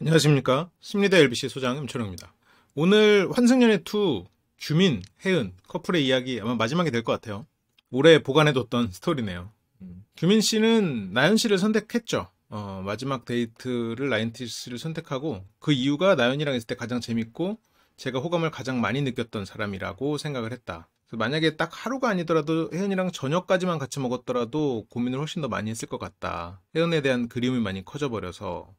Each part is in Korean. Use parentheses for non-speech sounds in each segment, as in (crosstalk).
안녕하십니까. 심리대 LBC 소장 임철영입니다. 오늘 환승연애2 주민, 혜은 커플의 이야기 아마 마지막이 될 것 같아요. 오래 보관해뒀던 스토리네요. 규민 씨는 나연 씨를 선택했죠. 어, 마지막 데이트를 나인티스를 선택하고 그 이유가 나연이랑 있을 때 가장 재밌고 제가 호감을 가장 많이 느꼈던 사람이라고 생각을 했다. 만약에 딱 하루가 아니더라도 혜연이랑 저녁까지만 같이 먹었더라도 고민을 훨씬 더 많이 했을 것 같다. 혜연에 대한 그리움이 많이 커져버려서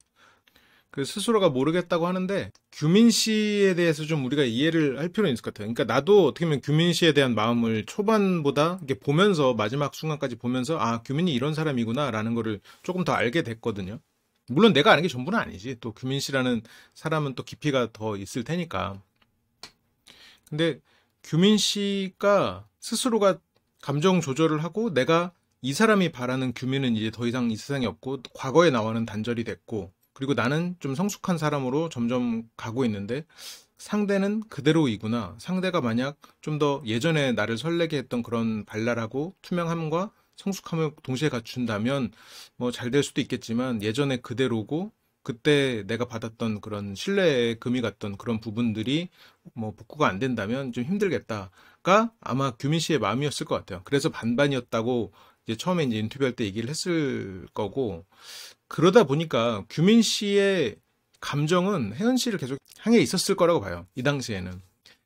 그 스스로가 모르겠다고 하는데 규민 씨에 대해서 좀 우리가 이해를 할 필요는 있을 것 같아요. 그러니까 나도 어떻게 보면 규민 씨에 대한 마음을 초반보다 이렇게 보면서 마지막 순간까지 보면서 아 규민이 이런 사람이구나라는 거를 조금 더 알게 됐거든요. 물론 내가 아는 게 전부는 아니지. 또 규민 씨라는 사람은 또 깊이가 더 있을 테니까. 근데 규민 씨가 스스로가 감정 조절을 하고 내가 이 사람이 바라는 규민은 이제 더 이상 이 세상에 없고 과거에 나와는 단절이 됐고 그리고 나는 좀 성숙한 사람으로 점점 가고 있는데 상대는 그대로이구나. 상대가 만약 좀 더 예전에 나를 설레게 했던 그런 발랄하고 투명함과 성숙함을 동시에 갖춘다면 뭐 잘 될 수도 있겠지만 예전에 그대로고 그때 내가 받았던 그런 신뢰의 금이 갔던 그런 부분들이 뭐 복구가 안 된다면 좀 힘들겠다가 아마 규민 씨의 마음이었을 것 같아요. 그래서 반반이었다고 이제 처음에 이제 인터뷰할 때 얘기를 했을 거고 그러다 보니까 규민 씨의 감정은 혜은 씨를 계속 향해 있었을 거라고 봐요. 이 당시에는.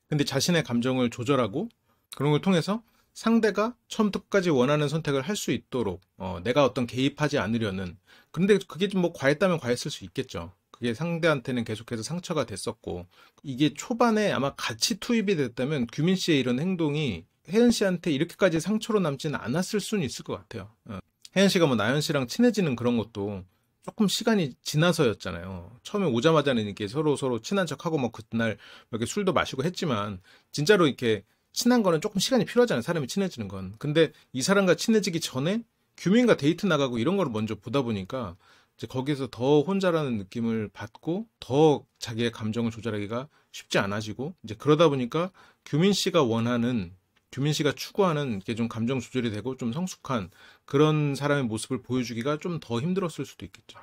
근데 자신의 감정을 조절하고 그런 걸 통해서 상대가 처음부터 끝까지 원하는 선택을 할 수 있도록 어, 내가 어떤 개입하지 않으려는 그런데 그게 좀 뭐 과했다면 과했을 수 있겠죠. 그게 상대한테는 계속해서 상처가 됐었고 이게 초반에 아마 같이 투입이 됐다면 규민 씨의 이런 행동이 혜은 씨한테 이렇게까지 상처로 남지는 않았을 수는 있을 것 같아요. 어. 혜연 씨가 뭐 나연 씨랑 친해지는 그런 것도 조금 시간이 지나서였잖아요. 처음에 오자마자는 이렇게 서로 서로 친한 척하고 뭐 그날 뭐 이렇게 술도 마시고 했지만 진짜로 이렇게 친한 거는 조금 시간이 필요하잖아요. 사람이 친해지는 건. 근데 이 사람과 친해지기 전에 규민과 데이트 나가고 이런 거를 먼저 보다 보니까 이제 거기서 더 혼자라는 느낌을 받고 더 자기의 감정을 조절하기가 쉽지 않아지고 이제 그러다 보니까 규민 씨가 원하는 규민 씨가 추구하는 게좀 감정 조절이 되고 좀 성숙한 그런 사람의 모습을 보여주기가 좀 더 힘들었을 수도 있겠죠.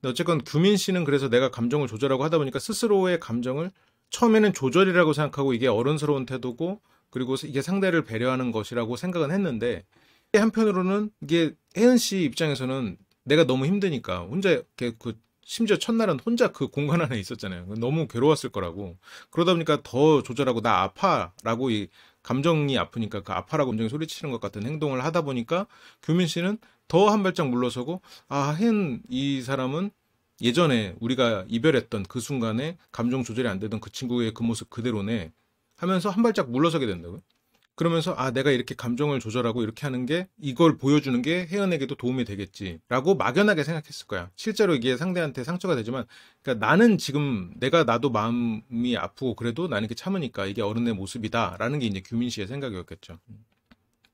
근데 어쨌건 규민 씨는 그래서 내가 감정을 조절하고 하다 보니까 스스로의 감정을 처음에는 조절이라고 생각하고 이게 어른스러운 태도고 그리고 이게 상대를 배려하는 것이라고 생각은 했는데 한편으로는 이게 혜은 씨 입장에서는 내가 너무 힘드니까 혼자 이렇게 그 심지어 첫날은 혼자 그 공간 안에 있었잖아요. 너무 괴로웠을 거라고. 그러다 보니까 더 조절하고 나 아파라고 이 감정이 아프니까 그 아파라 감정이 소리치는 것 같은 행동을 하다 보니까 규민 씨는 더 한 발짝 물러서고 아 헨 이 사람은 예전에 우리가 이별했던 그 순간에 감정 조절이 안 되던 그 친구의 그 모습 그대로네 하면서 한 발짝 물러서게 된다고요. 그러면서 아 내가 이렇게 감정을 조절하고 이렇게 하는 게 이걸 보여주는 게 혜연에게도 도움이 되겠지라고 막연하게 생각했을 거야. 실제로 이게 상대한테 상처가 되지만 그러니까 나는 지금 내가 나도 마음이 아프고 그래도 나는 이렇게 참으니까 이게 어른의 모습이다라는 게 이제 규민 씨의 생각이었겠죠.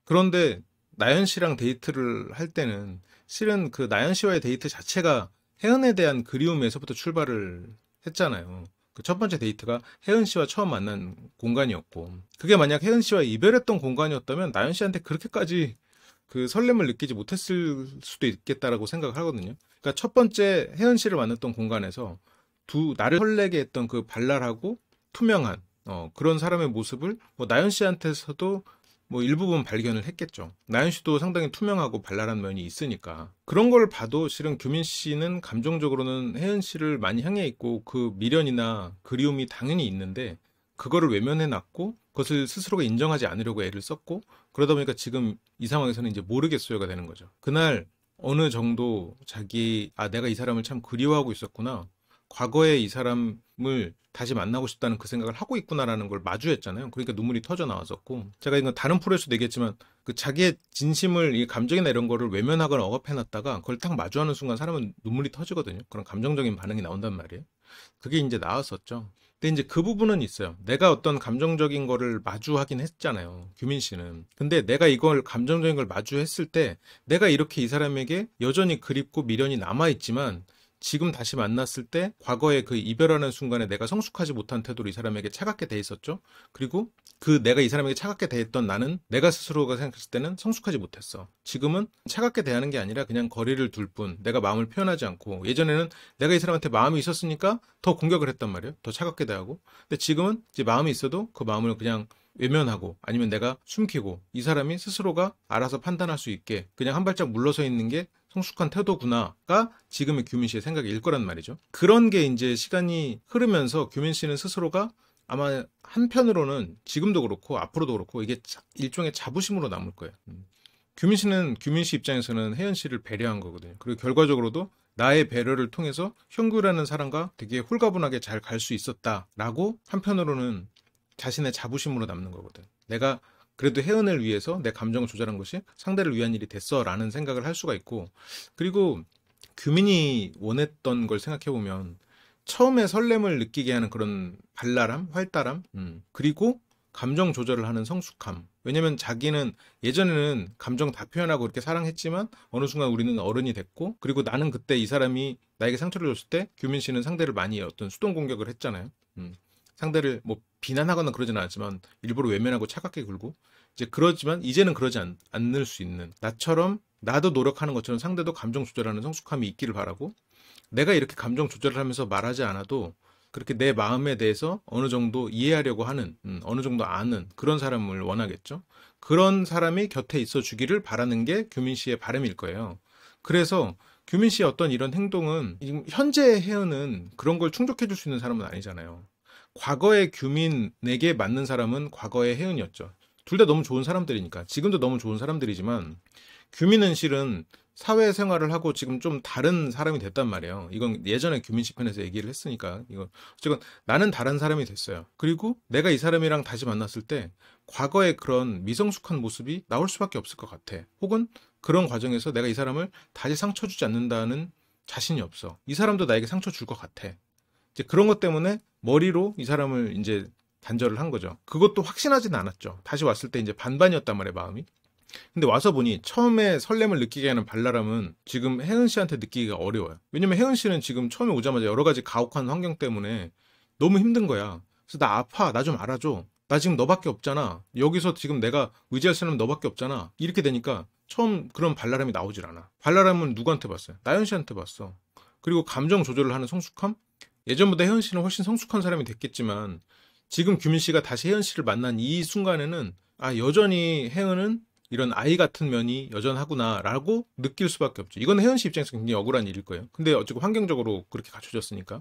그런데 나연 씨랑 데이트를 할 때는 실은 그 나연 씨와의 데이트 자체가 혜연에 대한 그리움에서부터 출발을 했잖아요. 그첫 번째 데이트가 혜은 씨와 처음 만난 공간이었고 그게 만약 혜은 씨와 이별했던 공간이었다면 나연 씨한테 그렇게까지 그 설렘을 느끼지 못했을 수도 있겠다라고 생각을 하거든요. 그러니까 첫 번째 혜은 씨를 만났던 공간에서 두 나를 설레게 했던 그 발랄하고 투명한 어, 그런 사람의 모습을 뭐 나연 씨한테서도 뭐 일부분 발견을 했겠죠. 나연 씨도 상당히 투명하고 발랄한 면이 있으니까 그런 걸 봐도 실은 규민 씨는 감정적으로는 혜은 씨를 많이 향해 있고 그 미련이나 그리움이 당연히 있는데 그거를 외면해 놨고 그것을 스스로가 인정하지 않으려고 애를 썼고 그러다 보니까 지금 이 상황에서는 이제 모르겠어요가 되는 거죠. 그날 어느 정도 자기 아 내가 이 사람을 참 그리워하고 있었구나 과거에 이 사람을 다시 만나고 싶다는 그 생각을 하고 있구나라는 걸 마주했잖아요. 그러니까 눈물이 터져 나왔었고 제가 이건 다른 프로에서도 얘기했지만 그 자기의 진심을 이 감정이나 이런 거를 외면하거나 억압해놨다가 그걸 딱 마주하는 순간 사람은 눈물이 터지거든요. 그런 감정적인 반응이 나온단 말이에요. 그게 이제 나왔었죠. 근데 이제 그 부분은 있어요. 내가 어떤 감정적인 거를 마주하긴 했잖아요. 규민 씨는. 근데 내가 이걸 감정적인 걸 마주했을 때 내가 이렇게 이 사람에게 여전히 그립고 미련이 남아있지만 지금 다시 만났을 때 과거의 그 이별하는 순간에 내가 성숙하지 못한 태도로 이 사람에게 차갑게 돼 있었죠. 그리고 그 내가 이 사람에게 차갑게 대했던 나는 내가 스스로가 생각했을 때는 성숙하지 못했어. 지금은 차갑게 대하는 게 아니라 그냥 거리를 둘뿐 내가 마음을 표현하지 않고 예전에는 내가 이 사람한테 마음이 있었으니까 더 공격을 했단 말이에요. 더 차갑게 대하고. 근데 지금은 이제 마음이 있어도 그 마음을 그냥 외면하고 아니면 내가 숨기고 이 사람이 스스로가 알아서 판단할 수 있게 그냥 한 발짝 물러서 있는 게 성숙한 태도구나가 지금의 규민 씨의 생각일 거란 말이죠. 그런 게 이제 시간이 흐르면서 규민 씨는 스스로가 아마 한편으로는 지금도 그렇고 앞으로도 그렇고 이게 일종의 자부심으로 남을 거예요. 음. 규민 씨는 규민 씨 입장에서는 혜연 씨를 배려한 거거든요. 그리고 결과적으로도 나의 배려를 통해서 현규라는 사람과 되게 홀가분하게 잘 갈 수 있었다라고 한편으로는 자신의 자부심으로 남는 거거든. 내가 그래도 혜은을 위해서 내 감정을 조절한 것이 상대를 위한 일이 됐어라는 생각을 할 수가 있고 그리고 규민이 원했던 걸 생각해 보면 처음에 설렘을 느끼게 하는 그런 발랄함, 활달함, 음. 그리고 감정 조절을 하는 성숙함. 왜냐면 자기는 예전에는 감정 다 표현하고 그렇게 사랑했지만 어느 순간 우리는 어른이 됐고 그리고 나는 그때 이 사람이 나에게 상처를 줬을 때 규민 씨는 상대를 많이 어떤 수동 공격을 했잖아요. 음. 상대를 뭐 비난하거나 그러지는않지만 일부러 외면하고 차갑게 굴고 이제 그러지만 이제는 그러지 않, 않을 수 있는 나처럼 나도 노력하는 것처럼 상대도 감정 조절하는 성숙함이 있기를 바라고 내가 이렇게 감정 조절을 하면서 말하지 않아도 그렇게 내 마음에 대해서 어느 정도 이해하려고 하는 음, 어느 정도 아는 그런 사람을 원하겠죠 그런 사람이 곁에 있어 주기를 바라는 게 규민 씨의 바람일 거예요 그래서 규민 씨의 어떤 이런 행동은 현재 해오는 그런 걸 충족해 줄 수 있는 사람은 아니잖아요 과거의 규민에게 맞는 사람은 과거의 혜은이었죠. 둘 다 너무 좋은 사람들이니까 지금도 너무 좋은 사람들이지만 규민은 실은 사회생활을 하고 지금 좀 다른 사람이 됐단 말이에요. 이건 예전에 규민 씨 편에서 얘기를 했으니까 이건 지금 나는 다른 사람이 됐어요. 그리고 내가 이 사람이랑 다시 만났을 때 과거의 그런 미성숙한 모습이 나올 수밖에 없을 것 같아. 혹은 그런 과정에서 내가 이 사람을 다시 상처 주지 않는다는 자신이 없어. 이 사람도 나에게 상처 줄 것 같아. 이제 그런 것 때문에 머리로 이 사람을 이제 단절을 한 거죠. 그것도 확신하진 않았죠. 다시 왔을 때 이제 반반이었단 말이에요, 마음이. 근데 와서 보니 처음에 설렘을 느끼게 하는 발랄함은 지금 혜은 씨한테 느끼기가 어려워요. 왜냐면 혜은 씨는 지금 처음에 오자마자 여러 가지 가혹한 환경 때문에 너무 힘든 거야. 그래서 나 아파. 나 좀 알아줘. 나 지금 너밖에 없잖아. 여기서 지금 내가 의지할 사람은 너밖에 없잖아. 이렇게 되니까 처음 그런 발랄함이 나오질 않아. 발랄함은 누구한테 봤어요? 나연 씨한테 봤어. 그리고 감정 조절을 하는 성숙함? 예전보다 혜연 씨는 훨씬 성숙한 사람이 됐겠지만 지금 규민 씨가 다시 혜연 씨를 만난 이 순간에는 아 여전히 혜연은 이런 아이 같은 면이 여전하구나라고 느낄 수밖에 없죠. 이건 혜연 씨 입장에서 굉장히 억울한 일일 거예요. 근데 어쨌든 환경적으로 그렇게 갖춰졌으니까.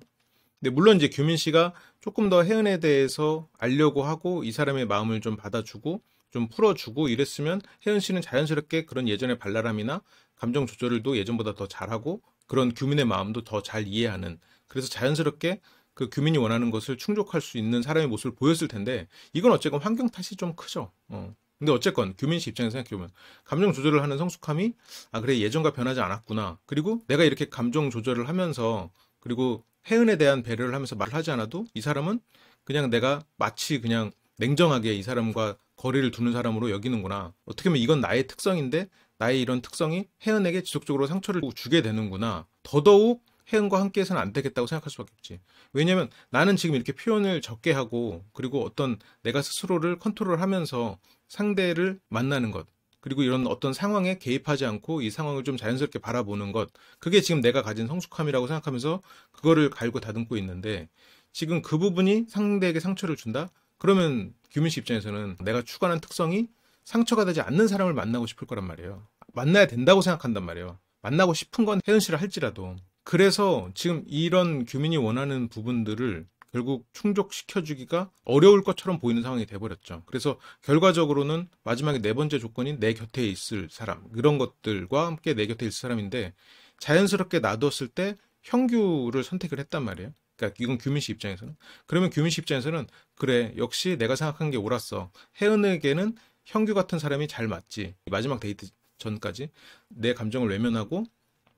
근데 물론 이제 규민 씨가 조금 더 혜연에 대해서 알려고 하고 이 사람의 마음을 좀 받아주고 좀 풀어주고 이랬으면 혜연 씨는 자연스럽게 그런 예전의 발랄함이나 감정 조절도 을 예전보다 더 잘하고 그런 규민의 마음도 더 잘 이해하는 그래서 자연스럽게 그규민이 원하는 것을 충족할 수 있는 사람의 모습을 보였을 텐데 이건 어쨌건 환경 탓이 좀 크죠. 어. 근데 어쨌건 규민 씨 입장에서 생각해보면 감정 조절을 하는 성숙함이 아 그래 예전과 변하지 않았구나 그리고 내가 이렇게 감정 조절을 하면서 그리고 해은에 대한 배려를 하면서 말을 하지 않아도 이 사람은 그냥 내가 마치 그냥 냉정하게 이 사람과 거리를 두는 사람으로 여기는구나 어떻게 보면 이건 나의 특성인데 나의 이런 특성이 해은에게 지속적으로 상처를 주게 되는구나 더더욱 혜은과 함께해서는 안 되겠다고 생각할 수밖에 없지. 왜냐하면 나는 지금 이렇게 표현을 적게 하고 그리고 어떤 내가 스스로를 컨트롤하면서 상대를 만나는 것 그리고 이런 어떤 상황에 개입하지 않고 이 상황을 좀 자연스럽게 바라보는 것 그게 지금 내가 가진 성숙함이라고 생각하면서 그거를 갈고 다듬고 있는데 지금 그 부분이 상대에게 상처를 준다? 그러면 규민 씨 입장에서는 내가 추구하는 특성이 상처가 되지 않는 사람을 만나고 싶을 거란 말이에요. 만나야 된다고 생각한단 말이에요. 만나고 싶은 건 혜은 씨를 할지라도 그래서 지금 이런 규민이 원하는 부분들을 결국 충족시켜주기가 어려울 것처럼 보이는 상황이 돼버렸죠. 그래서 결과적으로는 마지막에 네 번째 조건인 내 곁에 있을 사람 이런 것들과 함께 내 곁에 있을 사람인데 자연스럽게 놔뒀을 때 형규를 선택을 했단 말이에요. 그러니까 이건 규민 씨 입장에서는 그러면 규민 씨 입장에서는 그래 역시 내가 생각한 게 옳았어. 혜은에게는 형규 같은 사람이 잘 맞지. 마지막 데이트 전까지 내 감정을 외면하고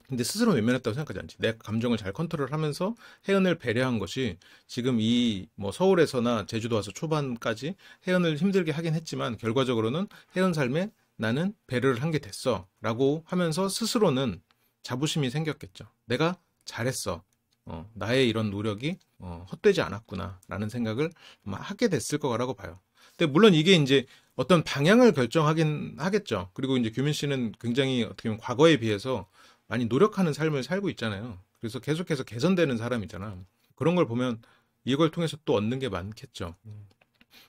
근데 스스로 외면했다고 생각하지 않지. 내 감정을 잘 컨트롤하면서 혜연을 배려한 것이 지금 이 뭐 서울에서나 제주도 와서 초반까지 혜연을 힘들게 하긴 했지만 결과적으로는 혜연 삶에 나는 배려를 한 게 됐어라고 하면서 스스로는 자부심이 생겼겠죠. 내가 잘했어. 어, 나의 이런 노력이 어, 헛되지 않았구나라는 생각을 하게 됐을 거라고 봐요. 근데 물론 이게 이제 어떤 방향을 결정하긴 하겠죠. 그리고 이제 규민 씨는 굉장히 어떻게 보면 과거에 비해서 많이 노력하는 삶을 살고 있잖아요. 그래서 계속해서 개선되는 사람이잖아. 그런 걸 보면 이걸 통해서 또 얻는 게 많겠죠.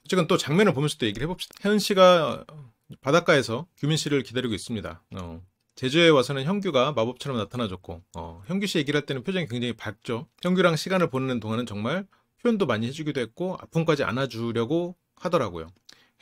어쨌건 또 장면을 보면서 또 얘기를 해봅시다. 혜은 씨가 바닷가에서 규민 씨를 기다리고 있습니다. 어. 제주에 와서는 형규가 마법처럼 나타나졌고 어, 형규 씨 얘기를 할 때는 표정이 굉장히 밝죠. 형규랑 시간을 보내는 동안은 정말 표현도 많이 해주기도 했고 아픔까지 안아주려고 하더라고요.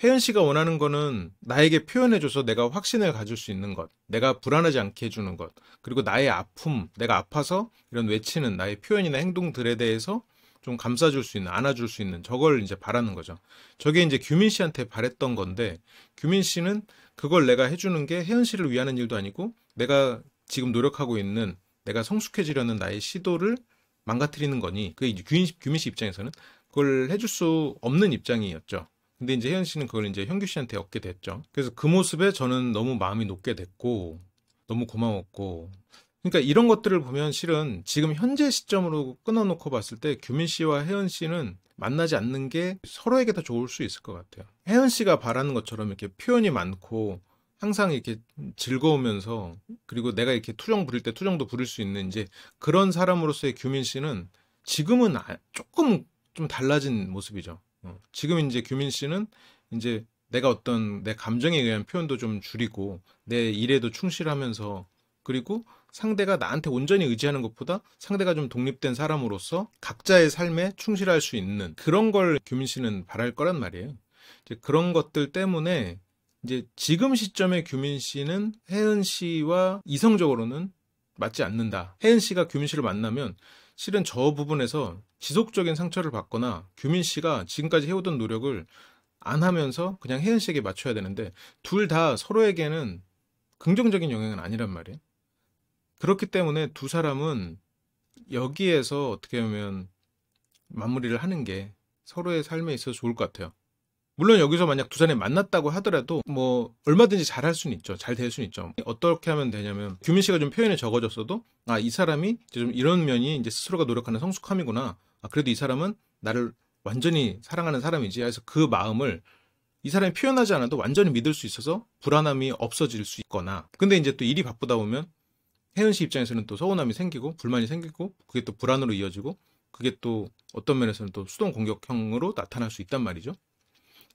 혜연 씨가 원하는 거는 나에게 표현해줘서 내가 확신을 가질 수 있는 것, 내가 불안하지 않게 해주는 것, 그리고 나의 아픔, 내가 아파서 이런 외치는 나의 표현이나 행동들에 대해서 좀 감싸줄 수 있는, 안아줄 수 있는 저걸 이제 바라는 거죠. 저게 이제 규민 씨한테 바랬던 건데 규민 씨는 그걸 내가 해주는 게 혜연 씨를 위하는 일도 아니고 내가 지금 노력하고 있는 내가 성숙해지려는 나의 시도를 망가뜨리는 거니 그게 이제 규민 씨 입장에서는 그걸 해줄 수 없는 입장이었죠. 근데 이제 혜연 씨는 그걸 이제 현규 씨한테 얻게 됐죠. 그래서 그 모습에 저는 너무 마음이 높게 됐고 너무 고마웠고 그러니까 이런 것들을 보면 실은 지금 현재 시점으로 끊어놓고 봤을 때 규민 씨와 혜연 씨는 만나지 않는 게 서로에게 다 좋을 수 있을 것 같아요. 혜연 씨가 바라는 것처럼 이렇게 표현이 많고 항상 이렇게 즐거우면서 그리고 내가 이렇게 투정 부릴 때 투정도 부릴 수 있는 이제 그런 사람으로서의 규민 씨는 지금은 아, 조금 좀 달라진 모습이죠. 어. 지금 이제 규민 씨는 이제 내가 어떤 내 감정에 의한 표현도 좀 줄이고 내 일에도 충실하면서 그리고 상대가 나한테 온전히 의지하는 것보다 상대가 좀 독립된 사람으로서 각자의 삶에 충실할 수 있는 그런 걸 규민 씨는 바랄 거란 말이에요. 이제 그런 것들 때문에 이제 지금 시점에 규민 씨는 혜은 씨와 이성적으로는 맞지 않는다. 혜은 씨가 규민 씨를 만나면 실은 저 부분에서 지속적인 상처를 받거나 규민 씨가 지금까지 해오던 노력을 안 하면서 그냥 혜은 씨에게 맞춰야 되는데 둘 다 서로에게는 긍정적인 영향은 아니란 말이에요. 그렇기 때문에 두 사람은 여기에서 어떻게 보면 마무리를 하는 게 서로의 삶에 있어서 좋을 것 같아요. 물론 여기서 만약 두산에 만났다고 하더라도 뭐 얼마든지 잘할 수는 있죠. 잘 될 수는 있죠. 어떻게 하면 되냐면 규민 씨가 좀표현에 적어졌어도 아 이 사람이 이제 좀 이런 면이 이제 스스로가 노력하는 성숙함이구나. 아 그래도 이 사람은 나를 완전히 사랑하는 사람이지. 그래서 그 마음을 이 사람이 표현하지 않아도 완전히 믿을 수 있어서 불안함이 없어질 수 있거나 근데 이제 또 일이 바쁘다 보면 혜은 씨 입장에서는 또 서운함이 생기고 불만이 생기고 그게 또 불안으로 이어지고 그게 또 어떤 면에서는 또 수동 공격형으로 나타날 수 있단 말이죠.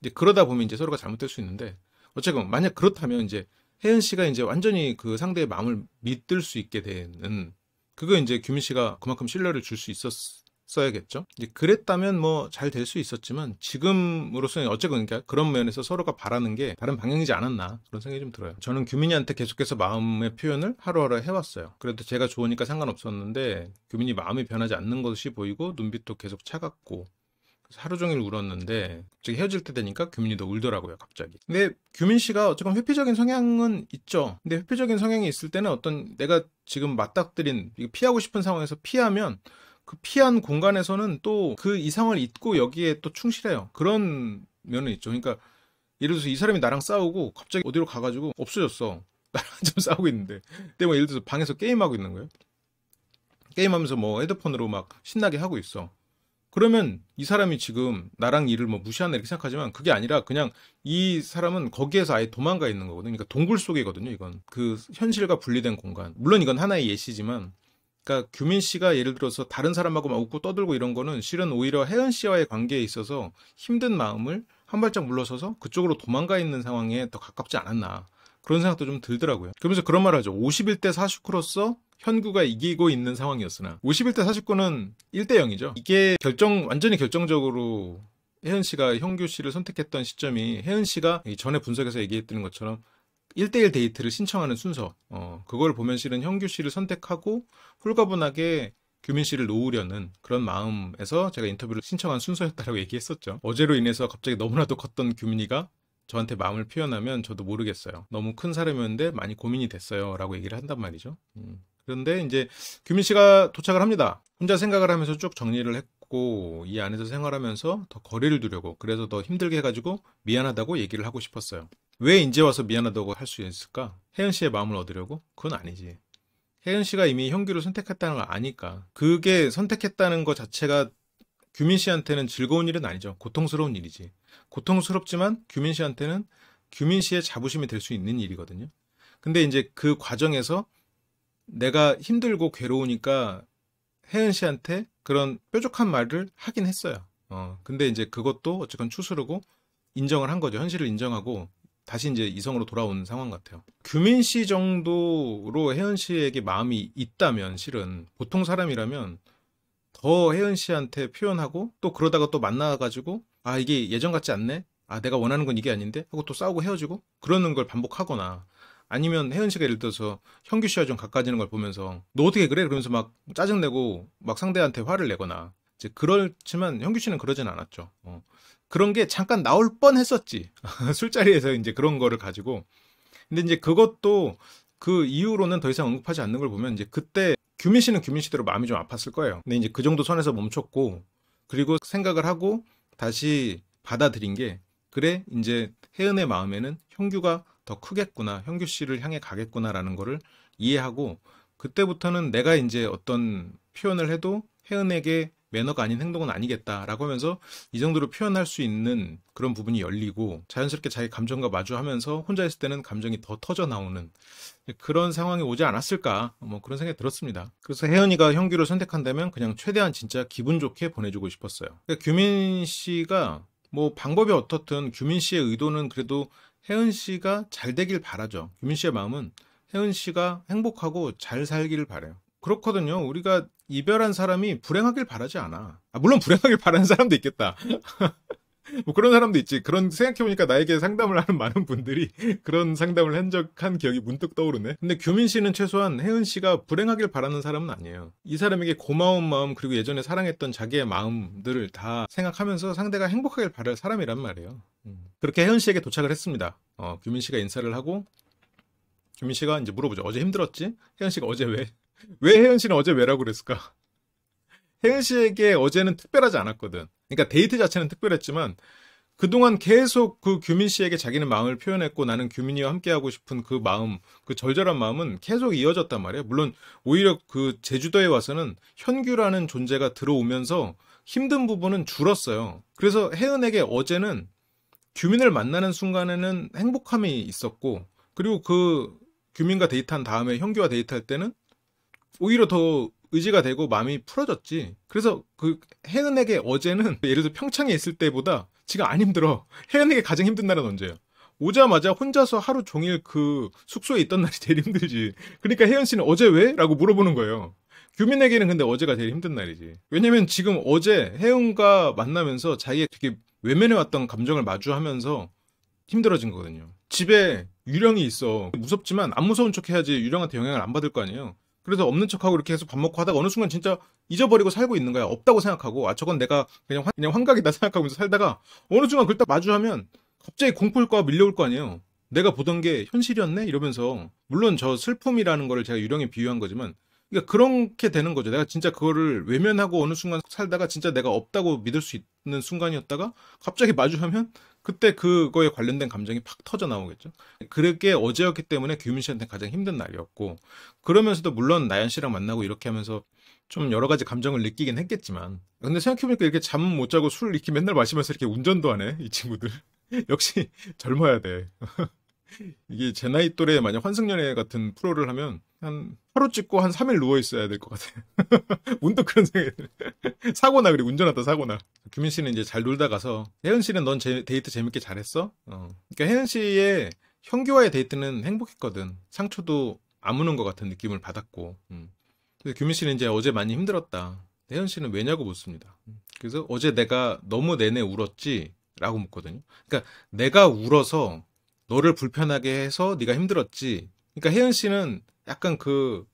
이제 그러다 보면 이제 서로가 잘못될 수 있는데 어쨌건 만약 그렇다면 이제 혜은 씨가 이제 완전히 그 상대의 마음을 믿을 수 있게 되는 그거 이제 규민 씨가 그만큼 신뢰를 줄 수 있었어야겠죠. 이제 그랬다면 뭐 잘 될 수 있었지만 지금으로서는 어쨌건 그러니까 그런 면에서 서로가 바라는 게 다른 방향이지 않았나 그런 생각이 좀 들어요. 저는 규민이한테 계속해서 마음의 표현을 하루하루 해왔어요. 그래도 제가 좋으니까 상관없었는데 규민이 마음이 변하지 않는 것이 보이고 눈빛도 계속 차갑고 하루 종일 울었는데 갑자기 헤어질 때 되니까 규민이도 울더라고요 갑자기 근데 규민 씨가 어쨌건 회피적인 성향은 있죠 근데 회피적인 성향이 있을 때는 어떤 내가 지금 맞닥뜨린 피하고 싶은 상황에서 피하면 그 피한 공간에서는 또 그 이상을 잊고 여기에 또 충실해요 그런 면은 있죠 그러니까 예를 들어서 이 사람이 나랑 싸우고 갑자기 어디로 가가지고 없어졌어 (laughs) 나랑 좀 싸우고 있는데 근데 뭐 예를 들어서 방에서 게임하고 있는 거예요 게임하면서 뭐 헤드폰으로 막 신나게 하고 있어 그러면 이 사람이 지금 나랑 일을 뭐 무시한다 이렇게 생각하지만 그게 아니라 그냥 이 사람은 거기에서 아예 도망가 있는 거거든요. 그러니까 동굴 속이거든요. 이건 그 현실과 분리된 공간. 물론 이건 하나의 예시지만 그러니까 규민 씨가 예를 들어서 다른 사람하고 막 웃고 떠들고 이런 거는 실은 오히려 혜연 씨와의 관계에 있어서 힘든 마음을 한 발짝 물러서서 그쪽으로 도망가 있는 상황에 더 가깝지 않았나. 그런 생각도 좀 들더라고요. 그러면서 그런 말을 하죠. 51대 49로서 현구가 이기고 있는 상황이었으나 51대 49는 1대 0이죠. 이게 결정 완전히 결정적으로 혜은 씨가 현규 씨를 선택했던 시점이 혜은 씨가 전에 분석에서 얘기했던 것처럼 1대1 데이트를 신청하는 순서. 어, 그걸 보면 실은 현규 씨를 선택하고 홀가분하게 규민 씨를 놓으려는 그런 마음에서 제가 인터뷰를 신청한 순서였다라고 얘기했었죠. 어제로 인해서 갑자기 너무나도 컸던 규민이가 저한테 마음을 표현하면 저도 모르겠어요. 너무 큰 사람이었는데 많이 고민이 됐어요. 라고 얘기를 한단 말이죠. 음. 그런데 이제 규민 씨가 도착을 합니다. 혼자 생각을 하면서 쭉 정리를 했고 이 안에서 생활하면서 더 거리를 두려고 그래서 더 힘들게 해가지고 미안하다고 얘기를 하고 싶었어요. 왜 이제 와서 미안하다고 할 수 있을까? 혜연 씨의 마음을 얻으려고? 그건 아니지. 혜연 씨가 이미 형규를 선택했다는 걸 아니까 그게 선택했다는 것 자체가 규민 씨한테는 즐거운 일은 아니죠. 고통스러운 일이지. 고통스럽지만 규민 씨한테는 규민 씨의 자부심이 될 수 있는 일이거든요. 근데 이제 그 과정에서 내가 힘들고 괴로우니까 혜은 씨한테 그런 뾰족한 말을 하긴 했어요. 어, 근데 이제 그것도 어쨌건 추스르고 인정을 한 거죠. 현실을 인정하고 다시 이제 이성으로 돌아온 상황 같아요. 규민 씨 정도로 혜은 씨에게 마음이 있다면 실은 보통 사람이라면 더혜은 씨한테 표현하고 또 그러다가 또 만나가지고 아 이게 예전 같지 않네. 아 내가 원하는 건 이게 아닌데 하고 또 싸우고 헤어지고 그러는 걸 반복하거나 아니면 혜은 씨가 예를 들어서 현규 씨와 좀 가까워지는 걸 보면서 너 어떻게 그래? 그러면서 막 짜증내고 막 상대한테 화를 내거나 이제 그렇지만 현규 씨는 그러진 않았죠. 어. 그런 게 잠깐 나올 뻔 했었지. (laughs) 술자리에서 이제 그런 거를 가지고. 근데 이제 그것도 그 이후로는 더 이상 언급하지 않는 걸 보면 이제 그때 규민 씨는 규민 씨대로 마음이 좀 아팠을 거예요. 근데 이제 그 정도 선에서 멈췄고 그리고 생각을 하고 다시 받아들인 게 그래 이제 혜은의 마음에는 형규가 더 크겠구나, 현규 씨를 향해 가겠구나라는 거를 이해하고 그때부터는 내가 이제 어떤 표현을 해도 혜은에게 매너가 아닌 행동은 아니겠다라고 하면서 이 정도로 표현할 수 있는 그런 부분이 열리고 자연스럽게 자기 감정과 마주하면서 혼자 있을 때는 감정이 더 터져 나오는 그런 상황이 오지 않았을까 뭐 그런 생각이 들었습니다. 그래서 혜연이가 형규를 선택한다면 그냥 최대한 진짜 기분 좋게 보내주고 싶었어요. 그러니까 규민 씨가 뭐 방법이 어떻든 규민 씨의 의도는 그래도 혜은 씨가 잘 되길 바라죠. 유민 씨의 마음은 혜은 씨가 행복하고 잘 살기를 바래요. 그렇거든요. 우리가 이별한 사람이 불행하길 바라지 않아. 아, 물론 불행하길 바라는 사람도 있겠다. (laughs) 뭐 그런 사람도 있지. 그런 생각해보니까 나에게 상담을 하는 많은 분들이 (laughs) 그런 상담을 한 적, 한 기억이 문득 떠오르네. 근데 규민 씨는 최소한 혜은 씨가 불행하길 바라는 사람은 아니에요. 이 사람에게 고마운 마음, 그리고 예전에 사랑했던 자기의 마음들을 다 생각하면서 상대가 행복하길 바랄 사람이란 말이에요. 음. 그렇게 혜은 씨에게 도착을 했습니다. 어, 규민 씨가 인사를 하고, 규민 씨가 이제 물어보죠. 어제 힘들었지? 혜은 씨가 어제 왜? 왜 혜은 씨는 어제 왜라고 그랬을까? (laughs) 혜은 씨에게 어제는 특별하지 않았거든. 그러니까 데이트 자체는 특별했지만 그동안 계속 그 규민 씨에게 자기는 마음을 표현했고 나는 규민이와 함께하고 싶은 그 마음, 그 절절한 마음은 계속 이어졌단 말이에요. 물론 오히려 그 제주도에 와서는 현규라는 존재가 들어오면서 힘든 부분은 줄었어요. 그래서 혜은에게 어제는 규민을 만나는 순간에는 행복함이 있었고 그리고 그 규민과 데이트한 다음에 현규와 데이트할 때는 오히려 더 의지가 되고 마음이 풀어졌지. 그래서 그 혜은에게 어제는 (laughs) 예를 들어 평창에 있을 때보다 지금 안 힘들어. 혜은에게 가장 힘든 날은 언제예요? 오자마자 혼자서 하루 종일 그 숙소에 있던 날이 제일 힘들지. 그러니까 혜은 씨는 어제 왜? 라고 물어보는 거예요. 규민에게는 근데 어제가 제일 힘든 날이지. 왜냐면 지금 어제 혜은과 만나면서 자기의 되게 외면해왔던 감정을 마주하면서 힘들어진 거거든요. 집에 유령이 있어. 무섭지만 안 무서운 척 해야지 유령한테 영향을 안 받을 거 아니에요. 그래서 없는 척하고 이렇게 계속 밥 먹고 하다가 어느 순간 진짜 잊어버리고 살고 있는 거야. 없다고 생각하고 아 저건 내가 그냥 환, 그냥 환각이다 생각하면서 살다가 어느 순간 그걸 딱 마주하면 갑자기 공포일까 밀려올 거 아니에요. 내가 보던 게 현실이었네 이러면서 물론 저 슬픔이라는 거를 제가 유령에 비유한 거지만 그러니까 그렇게 되는 거죠. 내가 진짜 그거를 외면하고 어느 순간 살다가 진짜 내가 없다고 믿을 수 있는 순간이었다가 갑자기 마주하면 그때 그거에 관련된 감정이 팍 터져 나오겠죠. 그게 어제였기 때문에 규민 씨한테 가장 힘든 날이었고 그러면서도 물론 나연 씨랑 만나고 이렇게 하면서 좀 여러 가지 감정을 느끼긴 했겠지만 근데 생각해보니까 이렇게 잠 못 자고 술 이렇게 맨날 마시면서 이렇게 운전도 하네 이 친구들 (laughs) 역시 젊어야 돼 (laughs) 이게 제 나이 또래 만약 환승연애 같은 프로를 하면 한 하루 찍고 한 3일 누워 있어야 될 것 같아. 문득 그런 생각이 드네. (laughs) 사고나 그리고 운전하다 사고나. 규민 씨는 이제 잘 놀다 가서 혜은 씨는 넌 제, 데이트 재밌게 잘했어? 어. 그러니까 혜은 씨의 현규와의 데이트는 행복했거든. 상처도 안 무는 것 같은 느낌을 받았고. 음. 그래서 규민 씨는 이제 어제 많이 힘들었다. 혜은 씨는 왜냐고 묻습니다. 음. 그래서 어제 내가 너무 내내 울었지? 라고 묻거든요. 그러니까 내가 울어서 너를 불편하게 해서 네가 힘들었지. 그러니까 혜은 씨는 약간 그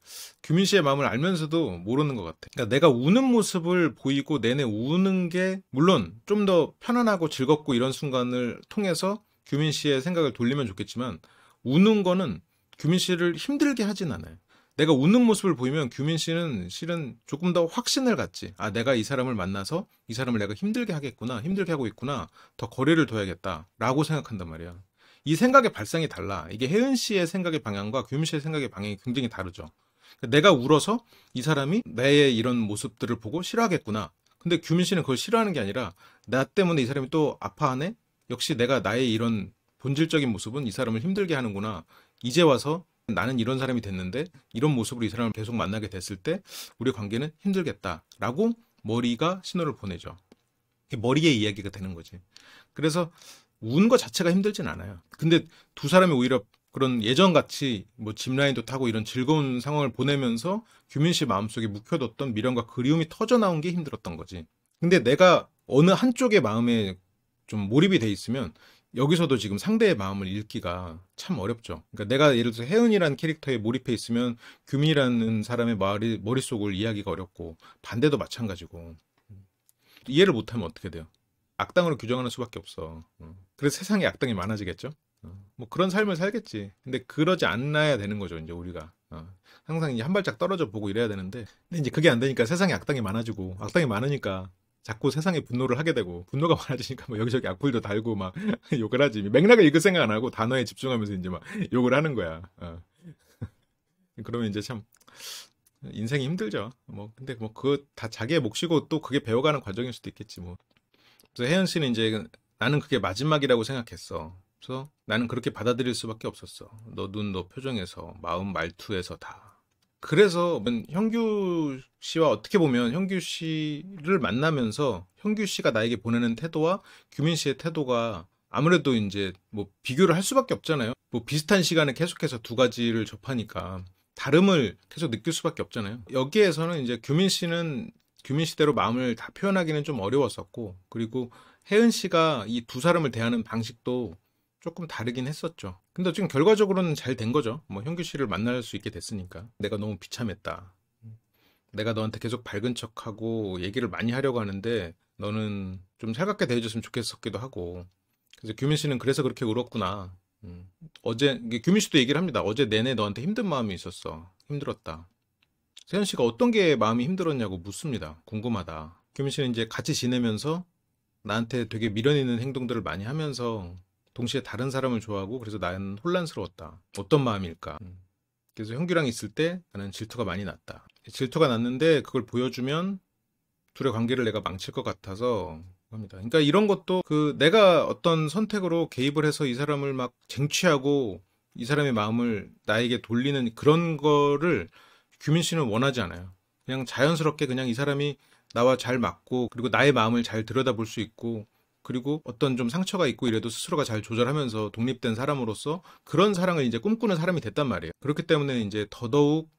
규민 씨의 마음을 알면서도 모르는 것 같아. 그러니까 내가 우는 모습을 보이고 내내 우는 게 물론 좀 더 편안하고 즐겁고 이런 순간을 통해서 규민 씨의 생각을 돌리면 좋겠지만 우는 거는 규민 씨를 힘들게 하진 않아요. 내가 웃는 모습을 보이면 규민 씨는 실은 조금 더 확신을 갖지. 아, 내가 이 사람을 만나서 이 사람을 내가 힘들게 하겠구나, 힘들게 하고 있구나, 더 거리를 둬야겠다, 라고 생각한단 말이야. 이 생각의 발상이 달라. 이게 혜은 씨의 생각의 방향과 규민 씨의 생각의 방향이 굉장히 다르죠. 그러니까 내가 울어서 이 사람이 내 이런 모습들을 보고 싫어하겠구나. 근데 규민 씨는 그걸 싫어하는 게 아니라 나 때문에 이 사람이 또 아파하네. 역시 내가 나의 이런 본질적인 모습은 이 사람을 힘들게 하는구나. 이제 와서 나는 이런 사람이 됐는데 이런 모습으로 이 사람을 계속 만나게 됐을 때 우리 관계는 힘들겠다라고 머리가 신호를 보내죠. 머리의 이야기가 되는 거지. 그래서 운거 자체가 힘들진 않아요. 근데 두 사람이 오히려 그런 예전 같이 뭐 짚라인도 타고 이런 즐거운 상황을 보내면서 규민 씨 마음속에 묵혀뒀던 미련과 그리움이 터져 나온 게 힘들었던 거지. 근데 내가 어느 한쪽의 마음에 좀 몰입이 돼 있으면 여기서도 지금 상대의 마음을 읽기가 참 어렵죠. 그러니까 내가 예를 들어서 혜은이라는 캐릭터에 몰입해 있으면 규민이라는 사람의 머리, 머릿속을 이해하기가 어렵고 반대도 마찬가지고 이해를 못하면 어떻게 돼요? 악당으로 규정하는 수밖에 없어. 어. 그래서 세상에 악당이 많아지겠죠. 어. 뭐 그런 삶을 살겠지. 근데 그러지 않나야 되는 거죠. 이제 우리가 어. 항상 이제 한 발짝 떨어져 보고 이래야 되는데 근데 이제 그게 안 되니까 세상에 악당이 많아지고 악당이 많으니까 자꾸 세상에 분노를 하게 되고 분노가 (laughs) 많아지니까 뭐 여기저기 악플도 달고 막 (laughs) 욕을 하지 맥락을 읽을 생각 안 하고 단어에 집중하면서 이제 막 (laughs) 욕을 하는 거야. 그러면 이제 참 인생이 힘들죠. 뭐 근데 뭐 그거 다 자기의 몫이고 또 그게 배워가는 과정일 수도 있겠지 뭐. 그래서 혜연 씨는 이제 나는 그게 마지막이라고 생각했어. 그래서 나는 그렇게 받아들일 수밖에 없었어. 너 눈, 너 표정에서, 마음, 말투에서 다. 그래서 현규 씨와 어떻게 보면 현규 씨를 만나면서 현규 씨가 나에게 보내는 태도와 규민 씨의 태도가 아무래도 이제 뭐 비교를 할 수밖에 없잖아요. 뭐 비슷한 시간에 계속해서 두 가지를 접하니까 다름을 계속 느낄 수밖에 없잖아요. 여기에서는 이제 규민 씨는 규민씨대로 마음을 다 표현하기는 좀 어려웠었고 그리고 혜은 씨가 이 두 사람을 대하는 방식도 조금 다르긴 했었죠. 근데 지금 결과적으로는 잘 된 거죠. 뭐 현규 씨를 만날 수 있게 됐으니까 내가 너무 비참했다. 내가 너한테 계속 밝은 척하고 얘기를 많이 하려고 하는데 너는 좀 살갑게 대해줬으면 좋겠었기도 하고 그래서 규민 씨는 그래서 그렇게 울었구나. 음. 어제 규민 씨도 얘기를 합니다. 어제 내내 너한테 힘든 마음이 있었어. 힘들었다. 세현 씨가 어떤 게 마음이 힘들었냐고 묻습니다. 궁금하다. 김민 씨는 이제 같이 지내면서 나한테 되게 미련 있는 행동들을 많이 하면서 동시에 다른 사람을 좋아하고 그래서 나는 혼란스러웠다. 어떤 마음일까? 음. 그래서 형규랑 있을 때 나는 질투가 많이 났다. 질투가 났는데 그걸 보여주면 둘의 관계를 내가 망칠 것 같아서 합니다. 그러니까 이런 것도 그 내가 어떤 선택으로 개입을 해서 이 사람을 막 쟁취하고 이 사람의 마음을 나에게 돌리는 그런 거를 규민 씨는 원하지 않아요. 그냥 자연스럽게 그냥 이 사람이 나와 잘 맞고 그리고 나의 마음을 잘 들여다볼 수 있고 그리고 어떤 좀 상처가 있고 이래도 스스로가 잘 조절하면서 독립된 사람으로서 그런 사랑을 이제 꿈꾸는 사람이 됐단 말이에요. 그렇기 때문에 이제 더더욱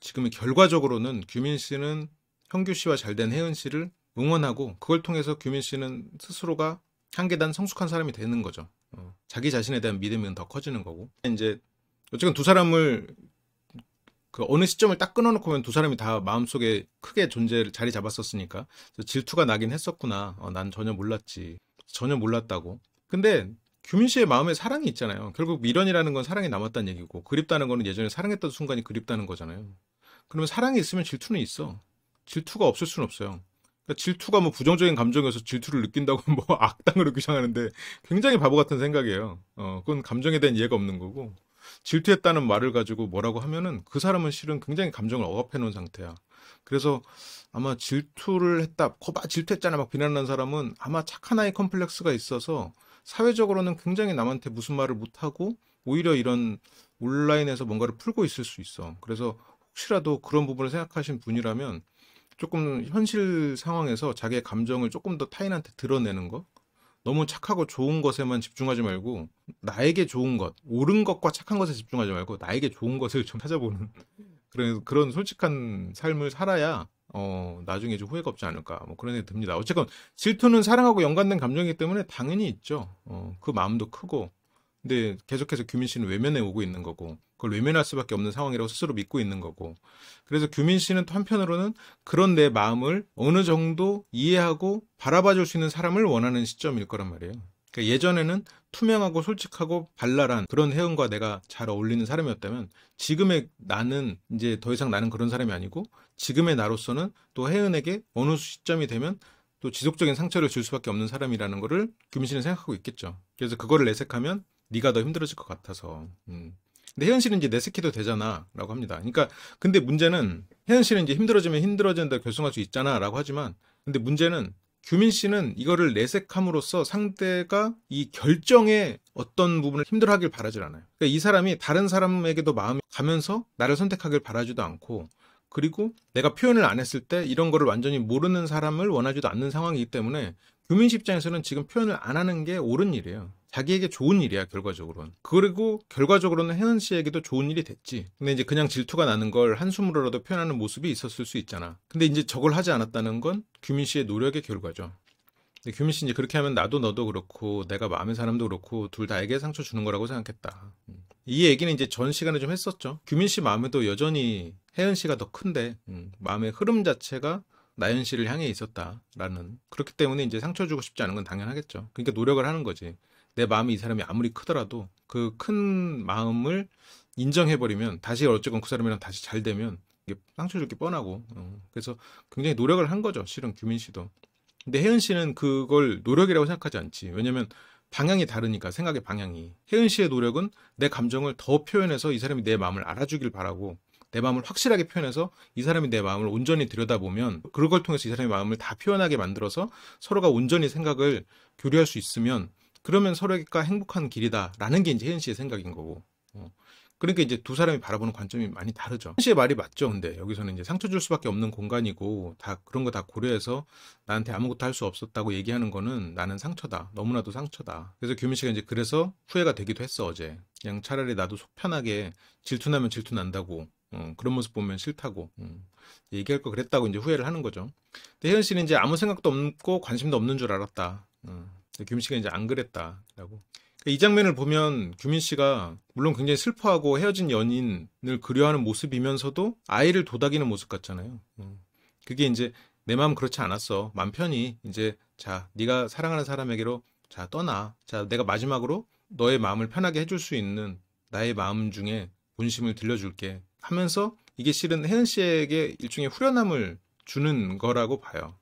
지금 결과적으로는 규민 씨는 형규 씨와 잘 된 혜은 씨를 응원하고 그걸 통해서 규민 씨는 스스로가 한 계단 성숙한 사람이 되는 거죠. 어. 자기 자신에 대한 믿음은 더 커지는 거고. 이제 어쨌든 두 사람을 그 어느 시점을 딱 끊어놓고 보면 두 사람이 다 마음속에 크게 존재를 자리 잡았었으니까 질투가 나긴 했었구나. 어, 난 전혀 몰랐지. 전혀 몰랐다고. 근데 규민 씨의 마음에 사랑이 있잖아요. 결국 미련이라는 건 사랑이 남았다는 얘기고 그립다는 거는 예전에 사랑했던 순간이 그립다는 거잖아요. 그러면 사랑이 있으면 질투는 있어. 질투가 없을 수는 없어요. 그러니까 질투가 뭐 부정적인 감정에서 질투를 느낀다고 (laughs) 뭐 악당으로 규정하는데 굉장히 바보 같은 생각이에요. 어, 그건 감정에 대한 이해가 없는 거고 질투했다는 말을 가지고 뭐라고 하면은 그 사람은 실은 굉장히 감정을 억압해 놓은 상태야. 그래서 아마 질투를 했다, 거봐 질투했잖아 막 비난하는 사람은 아마 착한 아이 컴플렉스가 있어서 사회적으로는 굉장히 남한테 무슨 말을 못 하고 오히려 이런 온라인에서 뭔가를 풀고 있을 수 있어. 그래서 혹시라도 그런 부분을 생각하신 분이라면 조금 현실 상황에서 자기의 감정을 조금 더 타인한테 드러내는 거 너무 착하고 좋은 것에만 집중하지 말고 나에게 좋은 것, 옳은 것과 착한 것에 집중하지 말고 나에게 좋은 것을 좀 찾아보는 (laughs) 그런 그런 솔직한 삶을 살아야 어 나중에 좀 후회가 없지 않을까 뭐 그런 생각이 듭니다. 어쨌건 질투는 사랑하고 연관된 감정이기 때문에 당연히 있죠. 어, 그 마음도 크고 근데 계속해서 규민 씨는 외면해 오고 있는 거고 그걸 외면할 수밖에 없는 상황이라고 스스로 믿고 있는 거고. 그래서 규민 씨는 한편으로는 그런 내 마음을 어느 정도 이해하고 바라봐 줄 수 있는 사람을 원하는 시점일 거란 말이에요. 그러니까 예전에는 투명하고 솔직하고 발랄한 그런 혜은과 내가 잘 어울리는 사람이었다면 지금의 나는 이제 더 이상 나는 그런 사람이 아니고 지금의 나로서는 또 혜은에게 어느 시점이 되면 또 지속적인 상처를 줄 수밖에 없는 사람이라는 거를 규민 씨는 생각하고 있겠죠. 그래서 그거를 내색하면 네가 더 힘들어질 것 같아서. 음. 근데 혜연 씨는 이제 내색해도 되잖아라고 합니다. 그러니까 근데 문제는 혜연 씨는 이제 힘들어지면 힘들어진다 결성할 수 있잖아라고 하지만 근데 문제는 규민 씨는 이거를 내색함으로써 상대가 이 결정에 어떤 부분을 힘들어하길 바라질 않아요. 그러니까 이 사람이 다른 사람에게도 마음이 가면서 나를 선택하길 바라지도 않고 그리고 내가 표현을 안 했을 때 이런 거를 완전히 모르는 사람을 원하지도 않는 상황이기 때문에 규민 씨 입장에서는 지금 표현을 안 하는 게 옳은 일이에요. 자기에게 좋은 일이야 결과적으로는 그리고 결과적으로는 혜은 씨에게도 좋은 일이 됐지 근데 이제 그냥 질투가 나는 걸 한숨으로라도 표현하는 모습이 있었을 수 있잖아 근데 이제 저걸 하지 않았다는 건 규민 씨의 노력의 결과죠 근데 규민 씨 이제 그렇게 하면 나도 너도 그렇고 내가 마음의 사람도 그렇고 둘 다에게 상처 주는 거라고 생각했다 음. 이 얘기는 이제 전 시간에 좀 했었죠 규민 씨 마음에도 여전히 혜은 씨가 더 큰데 음, 마음의 흐름 자체가 나연 씨를 향해 있었다라는 그렇기 때문에 이제 상처 주고 싶지 않은 건 당연하겠죠 그러니까 노력을 하는 거지 내 마음이 이 사람이 아무리 크더라도 그 큰 마음을 인정해버리면 다시 어쨌건 그 사람이랑 다시 잘 되면 이게 상처 줄게 뻔하고 어. 그래서 굉장히 노력을 한 거죠 실은 규민 씨도 근데 혜은 씨는 그걸 노력이라고 생각하지 않지 왜냐면 방향이 다르니까 생각의 방향이 혜은 씨의 노력은 내 감정을 더 표현해서 이 사람이 내 마음을 알아주길 바라고 내 마음을 확실하게 표현해서 이 사람이 내 마음을 온전히 들여다보면 그걸 통해서 이 사람의 마음을 다 표현하게 만들어서 서로가 온전히 생각을 교류할 수 있으면 그러면 서로가 행복한 길이다라는 게 이제 혜연 씨의 생각인 거고. 어. 그러니까 이제 두 사람이 바라보는 관점이 많이 다르죠. 혜은 씨의 말이 맞죠. 근데 여기서는 이제 상처 줄 수밖에 없는 공간이고 다 그런 거 다 고려해서 나한테 아무것도 할 수 없었다고 얘기하는 거는 나는 상처다. 너무나도 상처다. 그래서 규민 씨가 이제 그래서 후회가 되기도 했어 어제. 그냥 차라리 나도 속 편하게 질투나면 질투 난다고 어, 그런 모습 보면 싫다고 음, 얘기할 거 그랬다고 이제 후회를 하는 거죠. 근데 혜연 씨는 이제 아무 생각도 없고 관심도 없는 줄 알았다. 음, 규민 씨가 이제 안 그랬다라고. 그러니까 이 장면을 보면 규민 씨가 물론 굉장히 슬퍼하고 헤어진 연인을 그리워하는 모습이면서도 아이를 도닥이는 모습 같잖아요. 음. 그게 이제 내 마음 그렇지 않았어. 맘 편히 이제 자 네가 사랑하는 사람에게로 자 떠나. 자 내가 마지막으로 너의 마음을 편하게 해줄 수 있는 나의 마음 중에 본심을 들려줄게 하면서 이게 실은 혜은 씨에게 일종의 후련함을 주는 거라고 봐요.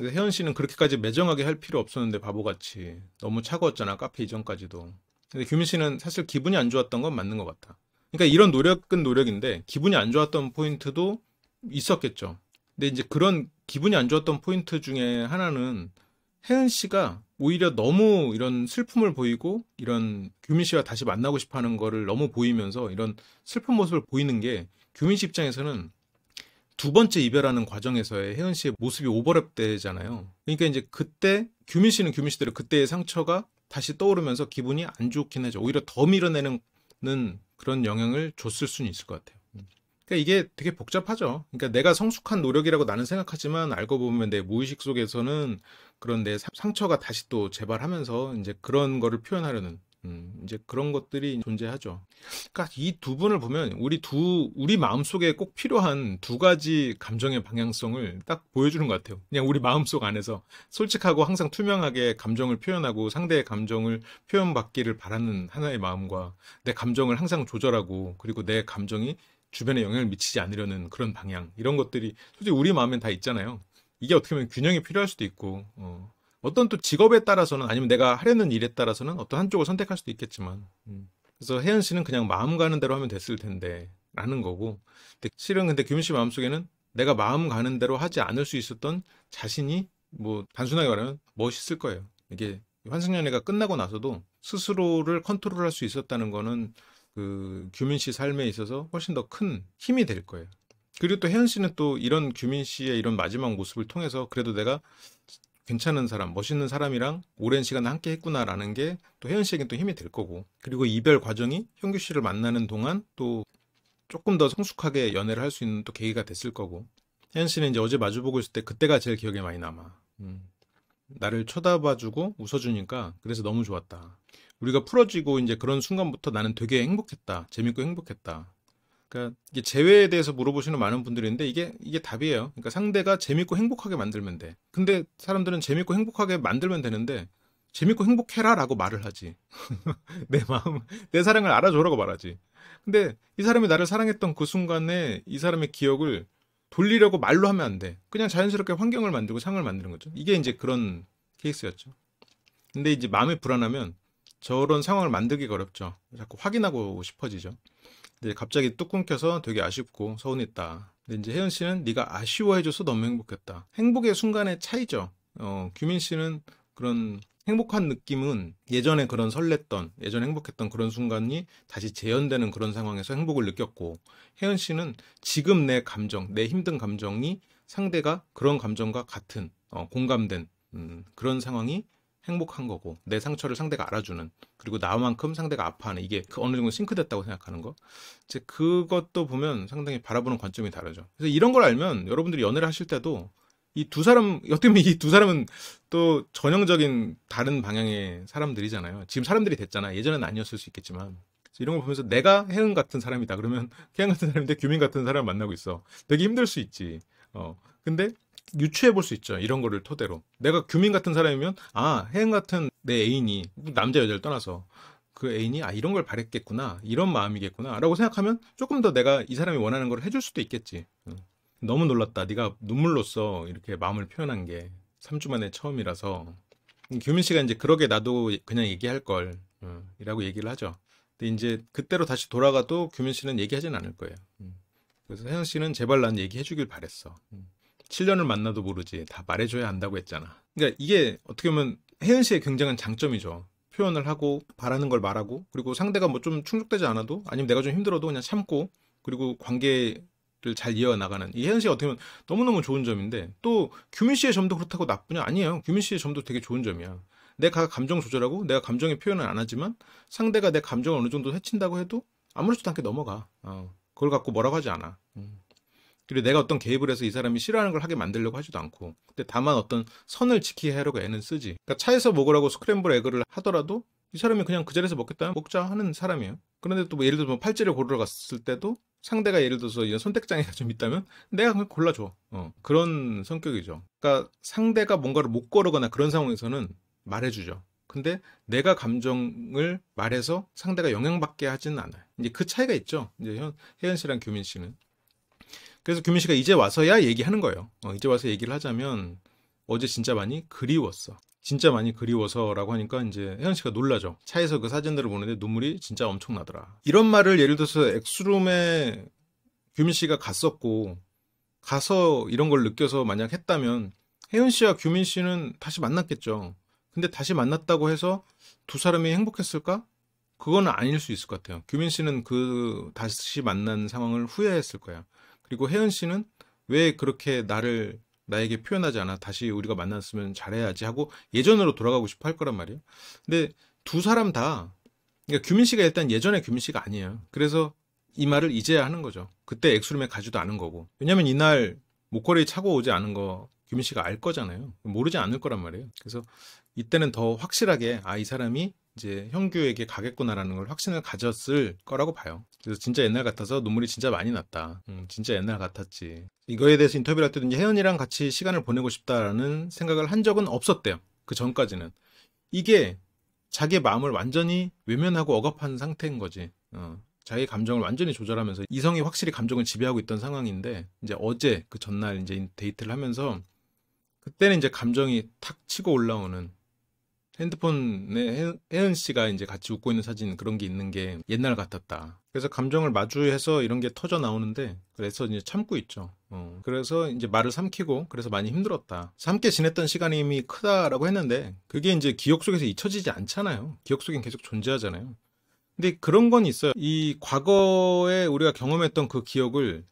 혜연 씨는 그렇게까지 매정하게 할 필요 없었는데 바보같이 너무 차가웠잖아 카페 이전까지도. 근데 규민 씨는 사실 기분이 안 좋았던 건 맞는 것 같아. 그러니까 이런 노력은 노력인데 기분이 안 좋았던 포인트도 있었겠죠. 근데 이제 그런 기분이 안 좋았던 포인트 중에 하나는 혜은 씨가 오히려 너무 이런 슬픔을 보이고 이런 규민 씨와 다시 만나고 싶어 하는 거를 너무 보이면서 이런 슬픈 모습을 보이는 게 규민 씨 입장에서는 두 번째 이별하는 과정에서의 혜은 씨의 모습이 오버랩 되잖아요. 그러니까 이제 그때 규민 씨는 규민 씨대로 그때의 상처가 다시 떠오르면서 기분이 안 좋긴 하죠. 오히려 더 밀어내는 그런 영향을 줬을 수는 있을 것 같아요. 음. 그러니까 이게 되게 복잡하죠. 그러니까 내가 성숙한 노력이라고 나는 생각하지만 알고 보면 내 무의식 속에서는 그런 내 상처가 다시 또 재발하면서 이제 그런 거를 표현하려는 음, 이제 그런 것들이 존재하죠. 그러니까 이 두 분을 보면 우리 두 우리 마음 속에 꼭 필요한 두 가지 감정의 방향성을 딱 보여주는 것 같아요. 그냥 우리 마음 속 안에서 솔직하고 항상 투명하게 감정을 표현하고 상대의 감정을 표현받기를 바라는 하나의 마음과 내 감정을 항상 조절하고 그리고 내 감정이 주변에 영향을 미치지 않으려는 그런 방향 이런 것들이 솔직히 우리 마음엔 다 있잖아요. 이게 어떻게 보면 균형이 필요할 수도 있고 어, 어떤 또 직업에 따라서는 아니면 내가 하려는 일에 따라서는 어떤 한쪽을 선택할 수도 있겠지만 음. 그래서 혜연 씨는 그냥 마음 가는 대로 하면 됐을 텐데 라는 거고 근데 실은 근데 규민 씨 마음속에는 내가 마음 가는 대로 하지 않을 수 있었던 자신이 뭐 단순하게 말하면 멋있을 거예요 이게 환승연애가 끝나고 나서도 스스로를 컨트롤할 수 있었다는 거는 그 규민 씨 삶에 있어서 훨씬 더 큰 힘이 될 거예요. 그리고 또 혜연 씨는 또 이런 규민 씨의 이런 마지막 모습을 통해서 그래도 내가 괜찮은 사람, 멋있는 사람이랑 오랜 시간 함께 했구나라는 게 또 혜연 씨에게또 힘이 될 거고 그리고 이별 과정이 현규 씨를 만나는 동안 또 조금 더 성숙하게 연애를 할 수 있는 또 계기가 됐을 거고 혜연 씨는 이제 어제 마주보고 있을 때 그때가 제일 기억에 많이 남아 음. 나를 쳐다봐주고 웃어주니까 그래서 너무 좋았다 우리가 풀어지고 이제 그런 순간부터 나는 되게 행복했다 재밌고 행복했다 그러니까 이게 재회에 대해서 물어보시는 많은 분들인데 이게 이게 답이에요. 그러니까 상대가 재밌고 행복하게 만들면 돼. 근데 사람들은 재밌고 행복하게 만들면 되는데 재밌고 행복해라라고 말을 하지. (laughs) 내 마음, 내 사랑을 알아줘라고 말하지. 근데 이 사람이 나를 사랑했던 그 순간에 이 사람의 기억을 돌리려고 말로 하면 안 돼. 그냥 자연스럽게 환경을 만들고 상을 만드는 거죠. 이게 이제 그런 케이스였죠. 근데 이제 마음이 불안하면 저런 상황을 만들기가 어렵죠. 자꾸 확인하고 싶어지죠. 근데 갑자기 뚝 끊겨서 되게 아쉽고 서운했다. 근데 이제 혜연 씨는 네가 아쉬워해줘서 너무 행복했다. 행복의 순간의 차이죠. 어, 규민 씨는 그런 행복한 느낌은 예전에 그런 설렜던, 예전 행복했던 그런 순간이 다시 재현되는 그런 상황에서 행복을 느꼈고, 혜연 씨는 지금 내 감정, 내 힘든 감정이 상대가 그런 감정과 같은, 어, 공감된, 음, 그런 상황이 행복한 거고 내 상처를 상대가 알아주는 그리고 나만큼 상대가 아파하는 이게 그 어느 정도 싱크됐다고 생각하는 거 이제 그것도 보면 상당히 바라보는 관점이 다르죠 그래서 이런 걸 알면 여러분들이 연애를 하실 때도 이 두 사람 어떻게 보면 이 두 사람은 또 전형적인 다른 방향의 사람들이잖아요 지금 사람들이 됐잖아 예전엔 아니었을 수 있겠지만 이런 걸 보면서 내가 해은 같은 사람이다 그러면 해은 (laughs) 같은 사람인데 규민 같은 사람 만나고 있어 되게 힘들 수 있지 어 근데 유추해 볼 수 있죠. 이런 거를 토대로. 내가 규민 같은 사람이면 아, 혜은 같은 내 애인이 남자 여자를 떠나서 그 애인이 아 이런 걸 바랬겠구나 이런 마음이겠구나라고 생각하면 조금 더 내가 이 사람이 원하는 걸 해줄 수도 있겠지 너무 놀랐다 네가 눈물로써 이렇게 마음을 표현한 게 3주 만에 처음이라서 규민 씨가 이제 그러게 나도 그냥 얘기할 걸 이라고 얘기를 하죠 근데 이제 그때로 다시 돌아가도 규민 씨는 얘기하진 않을 거예요 그래서 혜영 씨는 제발 난 얘기해주길 바랬어 7년을 만나도 모르지 다 말해줘야 한다고 했잖아. 그러니까 이게 어떻게 보면 혜은 씨의 굉장한 장점이죠. 표현을 하고 바라는 걸 말하고 그리고 상대가 뭐 좀 충족되지 않아도 아니면 내가 좀 힘들어도 그냥 참고 그리고 관계를 잘 이어나가는 이 혜은 씨가 어떻게 보면 너무너무 좋은 점인데 또 규민 씨의 점도 그렇다고 나쁘냐 아니에요. 규민 씨의 점도 되게 좋은 점이야. 내가 감정 조절하고 내가 감정의 표현을 안 하지만 상대가 내 감정을 어느 정도 해친다고 해도 아무렇지도 않게 넘어가. 어. 그걸 갖고 뭐라고 하지 않아. 음. 그리고 내가 어떤 개입을 해서 이 사람이 싫어하는 걸 하게 만들려고 하지도 않고 근데 다만 어떤 선을 지키게 하려고 애는 쓰지 그러니까 차에서 먹으라고 스크램블 에그를 하더라도 이 사람이 그냥 그 자리에서 먹겠다 먹자 하는 사람이에요 그런데 또뭐 예를 들어 서 뭐 팔찌를 고르러 갔을 때도 상대가 예를 들어서 이런 손택장애가 좀 있다면 내가 그냥 골라줘 어, 그런 성격이죠 그러니까 상대가 뭔가를 못 고르거나 그런 상황에서는 말해주죠 근데 내가 감정을 말해서 상대가 영향받게 하지는 않아요. 이제 그 차이가 있죠. 이제 현, 혜연 씨랑 규민 씨는. 그래서 규민 씨가 이제 와서야 얘기하는 거예요. 어, 이제 와서 얘기를 하자면 어제 진짜 많이 그리웠어. 진짜 많이 그리워서라고 하니까 이제 혜연 씨가 놀라죠. 차에서 그 사진들을 보는데 눈물이 진짜 엄청나더라. 이런 말을 예를 들어서 엑스룸에 규민 씨가 갔었고 가서 이런 걸 느껴서 만약 했다면 혜연 씨와 규민 씨는 다시 만났겠죠. 근데 다시 만났다고 해서 두 사람이 행복했을까? 그건 아닐 수 있을 것 같아요. 규민 씨는 그 다시 만난 상황을 후회했을 거야. 그리고 혜은 씨는 왜 그렇게 나를 나에게 표현하지 않아 다시 우리가 만났으면 잘해야지 하고 예전으로 돌아가고 싶어 할 거란 말이에요. 근데 두 사람 다 그러니까 규민 씨가 일단 예전에 규민 씨가 아니에요. 그래서 이 말을 이제야 하는 거죠. 그때 엑스룸에 가지도 않은 거고. 왜냐면 이날 목걸이 차고 오지 않은 거 규민 씨가 알 거잖아요. 모르지 않을 거란 말이에요. 그래서 이때는 더 확실하게 아 이 사람이 이제 형규에게 가겠구나라는 걸 확신을 가졌을 거라고 봐요. 그래서 진짜 옛날 같아서 눈물이 진짜 많이 났다. 음, 진짜 옛날 같았지. 이거에 대해서 인터뷰를 할 때도 이제 혜연이랑 같이 시간을 보내고 싶다라는 생각을 한 적은 없었대요. 그 전까지는. 이게 자기의 마음을 완전히 외면하고 억압한 상태인 거지. 어. 자기 감정을 완전히 조절하면서 이성이 확실히 감정을 지배하고 있던 상황인데 이제 어제 그 전날 이제 데이트를 하면서 그때는 이제 감정이 탁 치고 올라오는 핸드폰에 혜은 씨가 이제 같이 웃고 있는 사진 그런 게 있는 게 옛날 같았다. 그래서 감정을 마주해서 이런 게 터져 나오는데 그래서 이제 참고 있죠. 어. 그래서 이제 말을 삼키고 그래서 많이 힘들었다. 함께 지냈던 시간이 이미 크다라고 했는데 그게 이제 기억 속에서 잊혀지지 않잖아요. 기억 속엔 계속 존재하잖아요. 근데 그런 건 있어요. 이 과거에 우리가 경험했던 그 기억을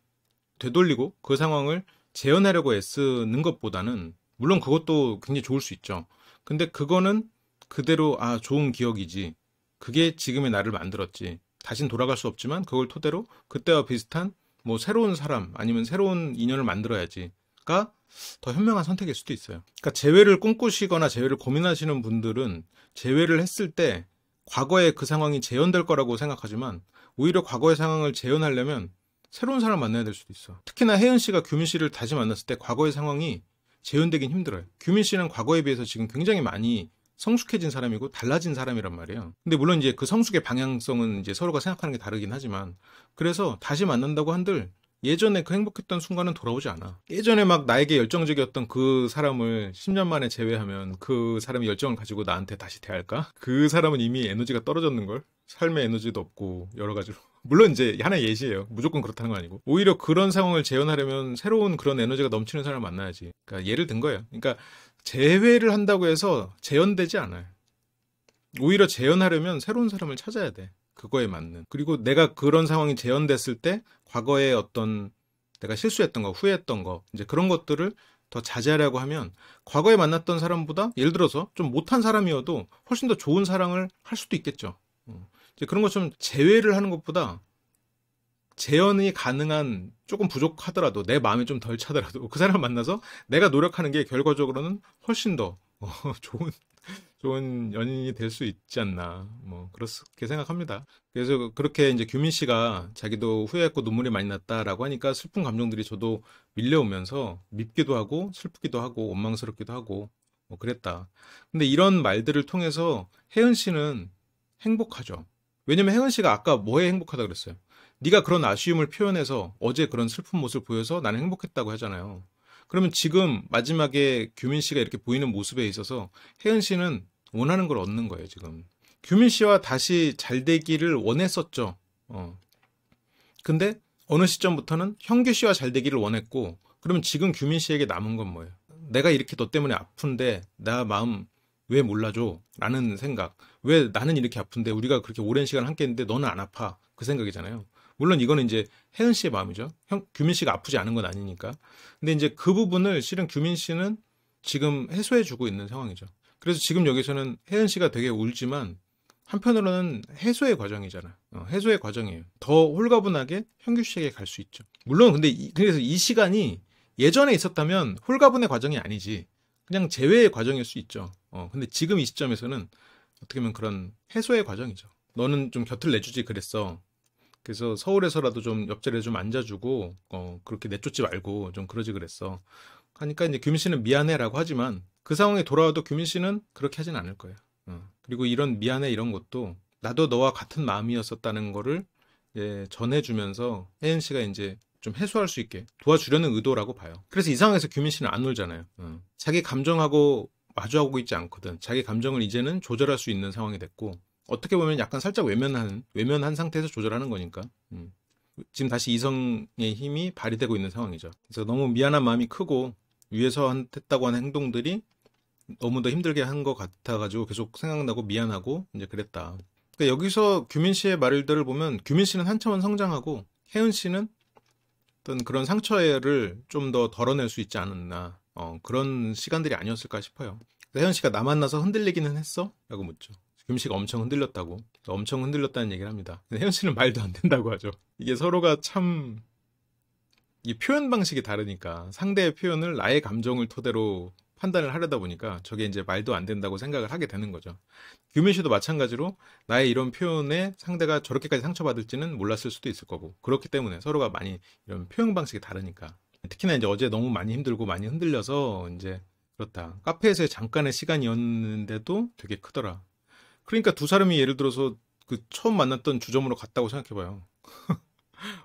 되돌리고 그 상황을 재현하려고 애쓰는 것보다는 물론 그것도 굉장히 좋을 수 있죠. 근데 그거는 그대로 아 좋은 기억이지. 그게 지금의 나를 만들었지. 다신 돌아갈 수 없지만 그걸 토대로 그때와 비슷한 뭐 새로운 사람 아니면 새로운 인연을 만들어야지가 더 현명한 선택일 수도 있어요. 그러니까 재회를 꿈꾸시거나 재회를 고민하시는 분들은 재회를 했을 때 과거의 그 상황이 재현될 거라고 생각하지만 오히려 과거의 상황을 재현하려면 새로운 사람 만나야 될 수도 있어. 특히나 혜은 씨가 규민 씨를 다시 만났을 때 과거의 상황이 재현되긴 힘들어요. 규민 씨는 과거에 비해서 지금 굉장히 많이 성숙해진 사람이고 달라진 사람이란 말이에요. 근데 물론 이제 그 성숙의 방향성은 이제 서로가 생각하는 게 다르긴 하지만 그래서 다시 만난다고 한들 예전에 그 행복했던 순간은 돌아오지 않아. 예전에 막 나에게 열정적이었던 그 사람을 10년 만에 제외하면 그 사람이 열정을 가지고 나한테 다시 대할까? 그 사람은 이미 에너지가 떨어졌는 걸. 삶의 에너지도 없고 여러 가지로. (laughs) 물론 이제 하나의 예시예요. 무조건 그렇다는 거 아니고. 오히려 그런 상황을 재현하려면 새로운 그런 에너지가 넘치는 사람을 만나야지. 그러니까 예를 든 거예요. 그러니까 재회를 한다고 해서 재현되지 않아요. 오히려 재현하려면 새로운 사람을 찾아야 돼. 그거에 맞는. 그리고 내가 그런 상황이 재현됐을 때 과거에 어떤 내가 실수했던 거, 후회했던 거, 이제 그런 것들을 더 자제하려고 하면 과거에 만났던 사람보다 예를 들어서 좀 못한 사람이어도 훨씬 더 좋은 사랑을 할 수도 있겠죠. 음. 이제 그런 것처럼 재회를 하는 것보다 재현이 가능한 조금 부족하더라도 내 마음이 좀 덜 차더라도 그 사람 만나서 내가 노력하는 게 결과적으로는 훨씬 더 (laughs) 어, 좋은 좋은 연인이 될 수 있지 않나 뭐 그렇게 생각합니다. 그래서 그렇게 이제 규민 씨가 자기도 후회했고 눈물이 많이 났다라고 하니까 슬픈 감정들이 저도 밀려오면서 밉기도 하고 슬프기도 하고 원망스럽기도 하고 뭐 그랬다. 근데 이런 말들을 통해서 혜은 씨는 행복하죠. 왜냐면 혜은 씨가 아까 뭐에 행복하다 그랬어요? 네가 그런 아쉬움을 표현해서 어제 그런 슬픈 모습을 보여서 나는 행복했다고 하잖아요. 그러면 지금 마지막에 규민 씨가 이렇게 보이는 모습에 있어서 혜은 씨는 원하는 걸 얻는 거예요, 지금. 규민 씨와 다시 잘 되기를 원했었죠. 어. 근데 어느 시점부터는 형규 씨와 잘 되기를 원했고, 그러면 지금 규민 씨에게 남은 건 뭐예요? 내가 이렇게 너 때문에 아픈데, 나 마음 왜 몰라줘? 라는 생각. 왜 나는 이렇게 아픈데, 우리가 그렇게 오랜 시간 함께 했는데 너는 안 아파. 그 생각이잖아요. 물론 이거는 이제 혜은 씨의 마음이죠. 형 규민 씨가 아프지 않은 건 아니니까. 근데 이제 그 부분을 실은 규민 씨는 지금 해소해 주고 있는 상황이죠. 그래서 지금 여기서는 혜은 씨가 되게 울지만 한편으로는 해소의 과정이잖아. 어, 해소의 과정이에요. 더 홀가분하게 현규 씨에게 갈 수 있죠. 물론 근데 이, 그래서 이 시간이 예전에 있었다면 홀가분의 과정이 아니지. 그냥 제외의 과정일 수 있죠. 어, 근데 지금 이 시점에서는 어떻게 보면 그런 해소의 과정이죠. 너는 좀 곁을 내주지 그랬어. 그래서 서울에서라도 좀 옆자리에 좀 앉아주고 어 그렇게 내쫓지 말고 좀 그러지 그랬어. 하니까 이제 규민 씨는 미안해라고 하지만 그 상황에 돌아와도 규민 씨는 그렇게 하진 않을 거예요. 어. 그리고 이런 미안해 이런 것도 나도 너와 같은 마음이었었다는 거를 예, 전해주면서 혜은 씨가 이제 좀 해소할 수 있게 도와주려는 의도라고 봐요. 그래서 이 상황에서 규민 씨는 안 울잖아요. 어. 자기 감정하고 마주하고 있지 않거든. 자기 감정을 이제는 조절할 수 있는 상황이 됐고 어떻게 보면 약간 살짝 외면한 외면한 상태에서 조절하는 거니까 음. 지금 다시 이성의 힘이 발휘되고 있는 상황이죠. 그래서 너무 미안한 마음이 크고 위에서 했다고 하는 행동들이 너무 더 힘들게 한 것 같아가지고 계속 생각나고 미안하고 이제 그랬다. 그러니까 여기서 규민 씨의 말들을 보면 규민 씨는 한참은 성장하고 혜은 씨는 어떤 그런 상처를 좀 더 덜어낼 수 있지 않았나 어, 그런 시간들이 아니었을까 싶어요. 혜연 씨가 나 만나서 흔들리기는 했어? 라고 묻죠. 음식 엄청 흔들렸다고 엄청 흔들렸다는 얘기를 합니다. 혜연 씨는 말도 안 된다고 하죠. 이게 서로가 참 이 표현 방식이 다르니까 상대의 표현을 나의 감정을 토대로 판단을 하려다 보니까 저게 이제 말도 안 된다고 생각을 하게 되는 거죠. 규민 씨도 마찬가지로 나의 이런 표현에 상대가 저렇게까지 상처받을지는 몰랐을 수도 있을 거고 그렇기 때문에 서로가 많이 이런 표현 방식이 다르니까 특히나 이제 어제 너무 많이 힘들고 많이 흔들려서 이제 그렇다. 카페에서의 잠깐의 시간이었는데도 되게 크더라. 그러니까 두 사람이 예를 들어서 그 처음 만났던 주점으로 갔다고 생각해봐요. (laughs)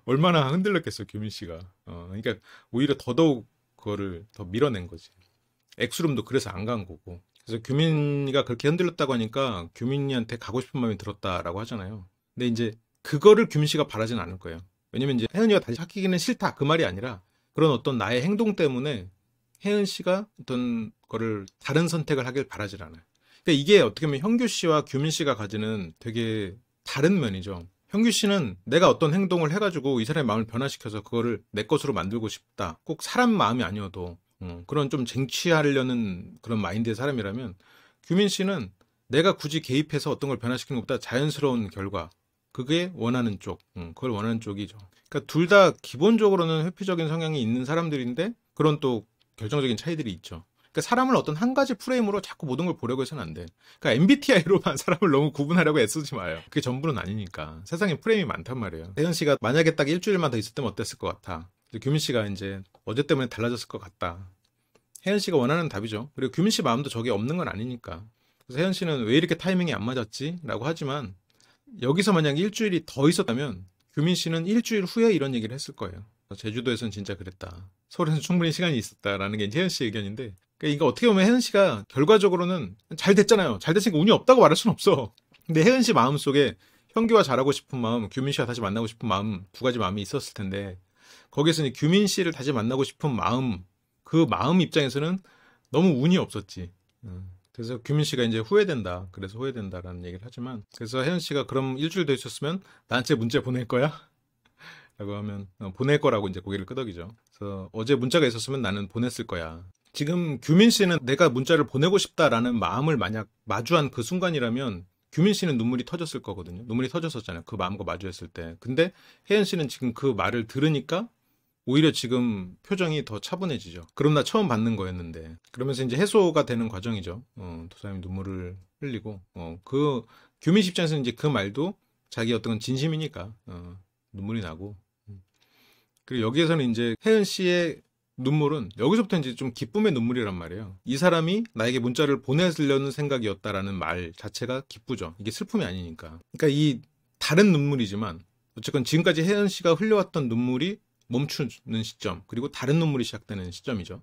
얼마나 흔들렸겠어 규민 씨가. 어, 그러니까 오히려 더더욱 그거를 더 밀어낸 거지. 엑스룸도 그래서 안 간 거고. 그래서 규민이가 그렇게 흔들렸다고 하니까 규민이한테 가고 싶은 마음이 들었다라고 하잖아요. 근데 이제 그거를 규민 씨가 바라진 않을 거예요. 왜냐면 이제 혜은이가 다시 사기기는 싫다 그 말이 아니라 그런 어떤 나의 행동 때문에 혜은 씨가 어떤 거를 다른 선택을 하길 바라질 않아요. 그러니까 이게 어떻게 보면 현규 씨와 규민 씨가 가지는 되게 다른 면이죠. 현규 씨는 내가 어떤 행동을 해가지고 이 사람의 마음을 변화시켜서 그거를 내 것으로 만들고 싶다. 꼭 사람 마음이 아니어도 음, 그런 좀 쟁취하려는 그런 마인드의 사람이라면 규민 씨는 내가 굳이 개입해서 어떤 걸 변화시키는 것보다 자연스러운 결과 그게 원하는 쪽, 음, 그걸 원하는 쪽이죠. 그러니까 둘 다 기본적으로는 회피적인 성향이 있는 사람들인데 그런 또 결정적인 차이들이 있죠. 그러니까 사람을 어떤 한 가지 프레임으로 자꾸 모든 걸 보려고 해서는 안 돼. 그러니까 MBTI로만 사람을 너무 구분하려고 애쓰지 마요. 그게 전부는 아니니까. 세상에 프레임이 많단 말이에요. 대현 씨가 만약에 딱 일주일만 더 있었다면 어땠을 것 같아. 규민 씨가 이제 어제 때문에 달라졌을 것 같다. 혜연 씨가 원하는 답이죠. 그리고 규민 씨 마음도 저게 없는 건 아니니까. 그래서 혜연 씨는 왜 이렇게 타이밍이 안 맞았지? 라고 하지만 여기서 만약 일주일이 더 있었다면 규민 씨는 일주일 후에 이런 얘기를 했을 거예요. 제주도에선 진짜 그랬다. 서울에서 충분히 시간이 있었다라는 게 혜연 씨 의견인데 그러니까 이거 어떻게 보면 혜은 씨가 결과적으로는 잘 됐잖아요. 잘 됐으니까 운이 없다고 말할 수는 없어. 근데 혜은 씨 마음 속에 현규와 잘하고 싶은 마음, 규민 씨와 다시 만나고 싶은 마음 두 가지 마음이 있었을 텐데 거기에서 는 규민 씨를 다시 만나고 싶은 마음 그 마음 입장에서는 너무 운이 없었지. 음. 그래서 규민 씨가 이제 후회된다. 그래서 후회된다라는 얘기를 하지만 그래서 혜은 씨가 그럼 일주일 더 있었으면 나한테 문자 보낼 거야? (laughs) 라고 하면 어, 보낼 거라고 이제 고개를 끄덕이죠. 그래서 어제 문자가 있었으면 나는 보냈을 거야. 지금 규민 씨는 내가 문자를 보내고 싶다라는 마음을 만약 마주한 그 순간이라면 규민 씨는 눈물이 터졌을 거거든요. 눈물이 터졌었잖아요. 그 마음과 마주했을 때. 근데 혜연 씨는 지금 그 말을 들으니까 오히려 지금 표정이 더 차분해지죠. 그럼 나 처음 받는 거였는데. 그러면서 이제 해소가 되는 과정이죠. 어, 두 사람이 눈물을 흘리고, 어, 그, 규민 입장에서는 이제 그 말도 자기 어떤 건 진심이니까, 어, 눈물이 나고. 음. 그리고 여기에서는 이제 혜은 씨의 눈물은 여기서부터 이제 좀 기쁨의 눈물이란 말이에요. 이 사람이 나에게 문자를 보내려는 생각이었다라는 말 자체가 기쁘죠. 이게 슬픔이 아니니까. 그러니까 이 다른 눈물이지만 어쨌건 지금까지 혜연 씨가 흘려왔던 눈물이 멈추는 시점 그리고 다른 눈물이 시작되는 시점이죠.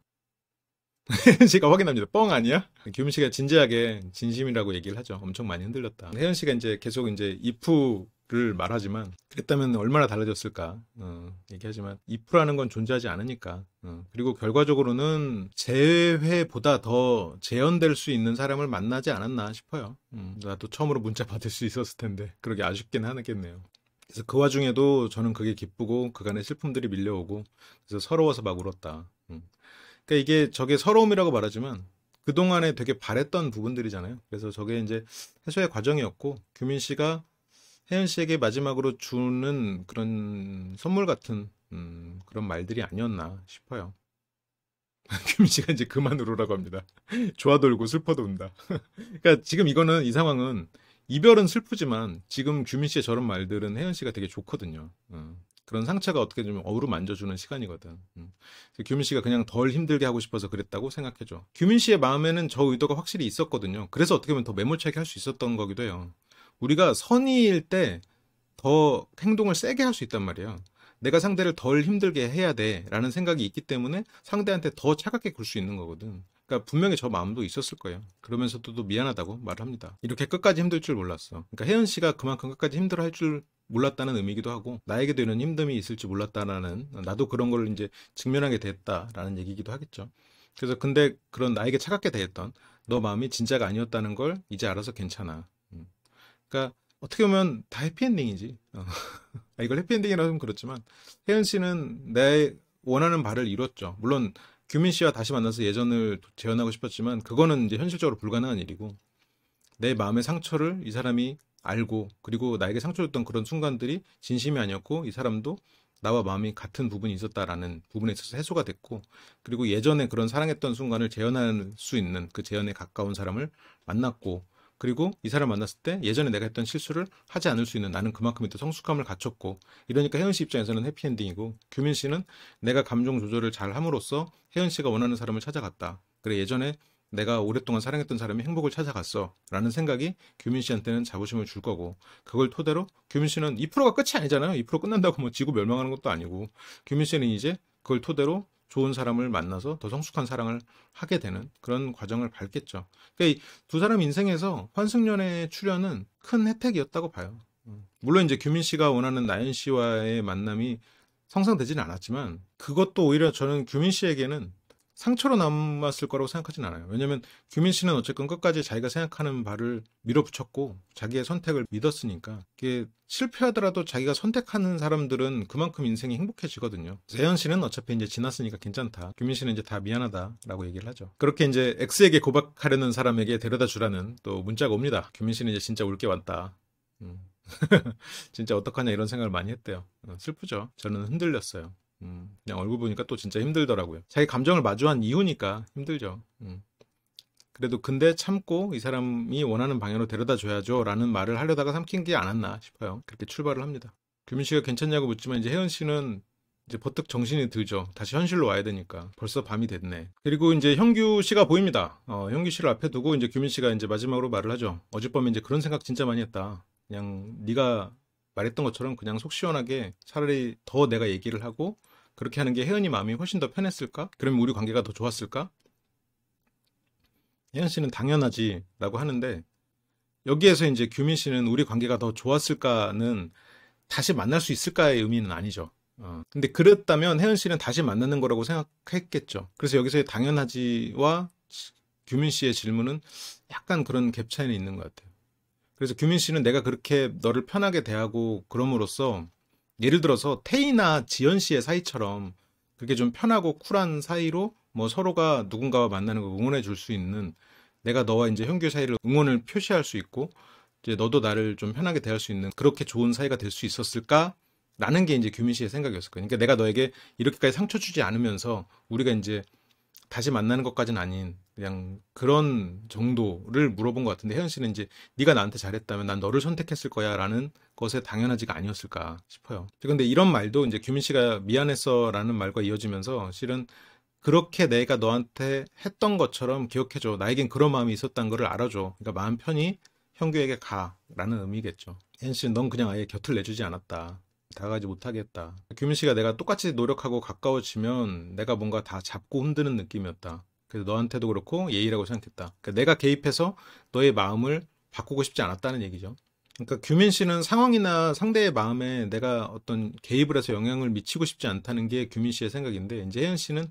(laughs) 혜연 씨가 확인합니다. 뻥 아니야? 김 씨가 진지하게 진심이라고 얘기를 하죠. 엄청 많이 흔들렸다. 혜연 씨가 이제 계속 이제 이프 를 말하지만 그랬다면 얼마나 달라졌을까 어, 얘기하지만 이프라는건 존재하지 않으니까 어, 그리고 결과적으로는 재회보다 더재현될수 있는 사람을 만나지 않았나 싶어요 음, 나도 처음으로 문자 받을 수 있었을 텐데 그러게 아쉽긴 하겠네요 그래서 그 와중에도 저는 그게 기쁘고 그간의 슬픔들이 밀려오고 그래서 서러워서 막 울었다 음. 그러니까 이게 저게 서러움이라고 말하지만 그동안에 되게 바랬던 부분들이잖아요. 그래서 저게 이제 해소의 과정이었고 규민 씨가 혜연 씨에게 마지막으로 주는 그런 선물 같은 음, 그런 말들이 아니었나 싶어요. 김씨가 (laughs) 이제 그만 울으라고 합니다. 좋아도 (laughs) 울고 슬퍼도 운다. (laughs) 그러니까 지금 이거는 이 상황은 이별은 슬프지만 지금 규민 씨의 저런 말들은 혜연 씨가 되게 좋거든요. 음, 그런 상처가 어떻게 좀 어루만져주는 우 시간이거든. 음. 규민 씨가 그냥 덜 힘들게 하고 싶어서 그랬다고 생각해줘. 규민 씨의 마음에는 저 의도가 확실히 있었거든요. 그래서 어떻게 보면 더 매몰차게 할 수 있었던 거기도 해요. 우리가 선의일 때 더 행동을 세게 할 수 있단 말이에요. 내가 상대를 덜 힘들게 해야 돼라는 생각이 있기 때문에 상대한테 더 차갑게 굴 수 있는 거거든. 그러니까 분명히 저 마음도 있었을 거예요. 그러면서도 또 미안하다고 말을 합니다. 이렇게 끝까지 힘들 줄 몰랐어. 그러니까 혜연 씨가 그만큼 끝까지 힘들어 할 줄 몰랐다는 의미기도 하고 나에게도 이런 힘듦이 있을지 몰랐다라는 나도 그런 걸 이제 직면하게 됐다라는 얘기기도 하겠죠. 그래서 근데 그런 나에게 차갑게 대했던 너 마음이 진작 아니었다는 걸 이제 알아서 괜찮아. 그러니까 어떻게 보면 다 해피엔딩이지. 어. (laughs) 아, 이걸 해피엔딩이라고 하면 그렇지만 혜연 씨는 내 원하는 바를 이뤘죠. 물론 규민 씨와 다시 만나서 예전을 재현하고 싶었지만 그거는 이제 현실적으로 불가능한 일이고 내 마음의 상처를 이 사람이 알고 그리고 나에게 상처줬던 그런 순간들이 진심이 아니었고 이 사람도 나와 마음이 같은 부분이 있었다라는 부분에 있어서 해소가 됐고 그리고 예전에 그런 사랑했던 순간을 재현할 수 있는 그 재현에 가까운 사람을 만났고 그리고 이 사람 만났을 때 예전에 내가 했던 실수를 하지 않을 수 있는 나는 그만큼의 또 성숙함을 갖췄고 이러니까 혜은 씨 입장에서는 해피엔딩이고 규민 씨는 내가 감정 조절을 잘 함으로써 혜은 씨가 원하는 사람을 찾아갔다. 그래 예전에 내가 오랫동안 사랑했던 사람이 행복을 찾아갔어. 라는 생각이 규민 씨한테는 자부심을 줄 거고, 그걸 토대로 규민 씨는 2%가 끝이 아니잖아요. 2% 끝난다고 뭐 지구 멸망하는 것도 아니고, 규민 씨는 이제 그걸 토대로 좋은 사람을 만나서 더 성숙한 사랑을 하게 되는 그런 과정을 밟겠죠. 그러니까 두 사람 인생에서 환승연의 출연은 큰 혜택이었다고 봐요. 음. 물론 이제 규민 씨가 원하는 나연 씨와의 만남이 성상되지는 않았지만 그것도 오히려 저는 규민 씨에게는 상처로 남았을 거라고 생각하진 않아요. 왜냐면 규민 씨는 어쨌건 끝까지 자기가 생각하는 바를 밀어붙였고 자기의 선택을 믿었으니까 이게 실패하더라도 자기가 선택하는 사람들은 그만큼 인생이 행복해지거든요. 세현 씨는 어차피 이제 지났으니까 괜찮다. 규민 씨는 이제 다 미안하다라고 얘기를 하죠. 그렇게 이제 X에게 고백하려는 사람에게 데려다 주라는 또 문자가 옵니다. 규민 씨는 이제 진짜 올게 왔다. 음. (laughs) 진짜 어떡하냐 이런 생각을 많이 했대요. 어, 슬프죠. 저는 흔들렸어요. 음, 그냥 얼굴 보니까 또 진짜 힘들더라고요. 자기 감정을 마주한 이유니까 힘들죠. 음. 그래도 근데 참고 이 사람이 원하는 방향으로 데려다 줘야죠 라는 말을 하려다가 삼킨 게 않았나 싶어요. 그렇게 출발을 합니다. 규민 씨가 괜찮냐고 묻지만 이제 혜연 씨는 이제 버뜩 정신이 들죠. 다시 현실로 와야 되니까 벌써 밤이 됐네. 그리고 이제 형규 씨가 보입니다. 어, 형규 씨를 앞에 두고 이제 규민 씨가 이제 마지막으로 말을 하죠. 어젯밤에 이제 그런 생각 진짜 많이 했다. 그냥 네가 말했던 것처럼 그냥 속 시원하게 차라리 더 내가 얘기를 하고 그렇게 하는 게 혜연이 마음이 훨씬 더 편했을까? 그러면 우리 관계가 더 좋았을까? 혜연 씨는 당연하지라고 하는데 여기에서 이제 규민 씨는 우리 관계가 더 좋았을까는 다시 만날 수 있을까의 의미는 아니죠. 어. 근데 그랬다면 혜연 씨는 다시 만나는 거라고 생각했겠죠. 그래서 여기서의 당연하지와 규민 씨의 질문은 약간 그런 갭 차이는 있는 것 같아요. 그래서 규민 씨는 내가 그렇게 너를 편하게 대하고 그럼으로써 예를 들어서 태희나 지연 씨의 사이처럼 그게좀 편하고 쿨한 사이로 뭐 서로가 누군가와 만나는 걸 응원해 줄 수 있는 내가 너와 이제 현규 사이를 응원을 표시할 수 있고 이제 너도 나를 좀 편하게 대할 수 있는 그렇게 좋은 사이가 될 수 있었을까? 라는 게 이제 규민 씨의 생각이었을 거예요. 그러니까 내가 너에게 이렇게까지 상처 주지 않으면서 우리가 이제 다시 만나는 것까지는 아닌 그냥 그런 정도를 물어본 것 같은데 혜연 씨는 이제 네가 나한테 잘했다면 난 너를 선택했을 거야라는 것에 당연하지가 아니었을까 싶어요. 그런데 이런 말도 이제 규민 씨가 미안했어라는 말과 이어지면서 실은 그렇게 내가 너한테 했던 것처럼 기억해줘. 나에겐 그런 마음이 있었다는 걸 알아줘. 그러니까 마음 편히 형규에게 가라는 의미겠죠. 현 씨는 넌 그냥 아예 곁을 내주지 않았다. 다가가지 못하겠다. 규민 씨가 내가 똑같이 노력하고 가까워지면 내가 뭔가 다 잡고 흔드는 느낌이었다. 그래서 너한테도 그렇고 예의라고 생각했다. 그러니까 내가 개입해서 너의 마음을 바꾸고 싶지 않았다는 얘기죠. 그러니까 규민 씨는 상황이나 상대의 마음에 내가 어떤 개입을 해서 영향을 미치고 싶지 않다는 게 규민 씨의 생각인데 이제 혜연 씨는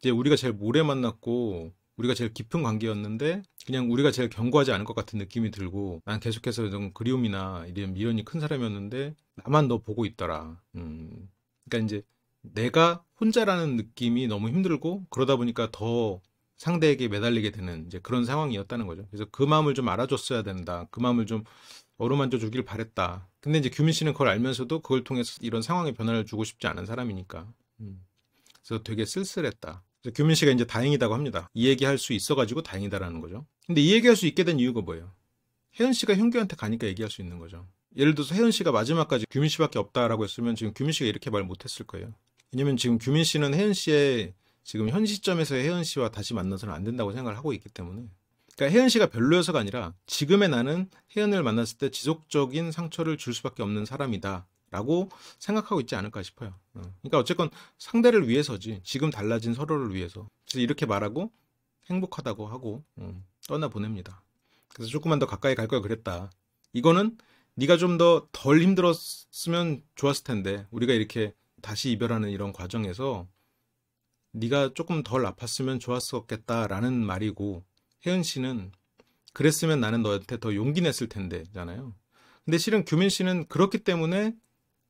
이제 우리가 제일 오래 만났고 우리가 제일 깊은 관계였는데 그냥 우리가 제일 견고하지 않을 것 같은 느낌이 들고 난 계속해서 좀 그리움이나 이런 미련이 큰 사람이었는데 나만 너 보고 있더라. 음. 그러니까 이제 내가 혼자라는 느낌이 너무 힘들고 그러다 보니까 더 상대에게 매달리게 되는 이제 그런 상황이었다는 거죠. 그래서 그 마음을 좀 알아줬어야 된다. 그 마음을 좀 어루만져 주길 바랬다. 근데 이제 규민 씨는 그걸 알면서도 그걸 통해서 이런 상황의 변화를 주고 싶지 않은 사람이니까. 음. 그래서 되게 쓸쓸했다. 그래서 규민 씨가 이제 다행이다고 합니다. 이 얘기할 수 있어가지고 다행이다라는 거죠. 근데 이 얘기할 수 있게 된 이유가 뭐예요? 혜은 씨가 형규한테 가니까 얘기할 수 있는 거죠. 예를 들어서 혜은 씨가 마지막까지 규민 씨밖에 없다라고 했으면 지금 규민 씨가 이렇게 말 못했을 거예요. 왜냐면 지금 규민 씨는 혜은 씨의 지금 현시점에서혜은 씨와 다시 만나서는 안 된다고 생각을 하고 있기 때문에 그러니까 혜은 씨가 별로여서가 아니라 지금의 나는 혜은을 만났을 때 지속적인 상처를 줄 수밖에 없는 사람이다. 라고 생각하고 있지 않을까 싶어요. 어. 그러니까 어쨌건 상대를 위해서지 지금 달라진 서로를 위해서 이렇게 말하고 행복하다고 하고 어, 떠나 보냅니다. 그래서 조금만 더 가까이 갈 걸 그랬다. 이거는 네가 좀 더 덜 힘들었으면 좋았을 텐데 우리가 이렇게 다시 이별하는 이런 과정에서 네가 조금 덜 아팠으면 좋았었겠다라는 말이고 혜은 씨는 그랬으면 나는 너한테 더 용기 냈을 텐데잖아요. 근데 실은 규민 씨는 그렇기 때문에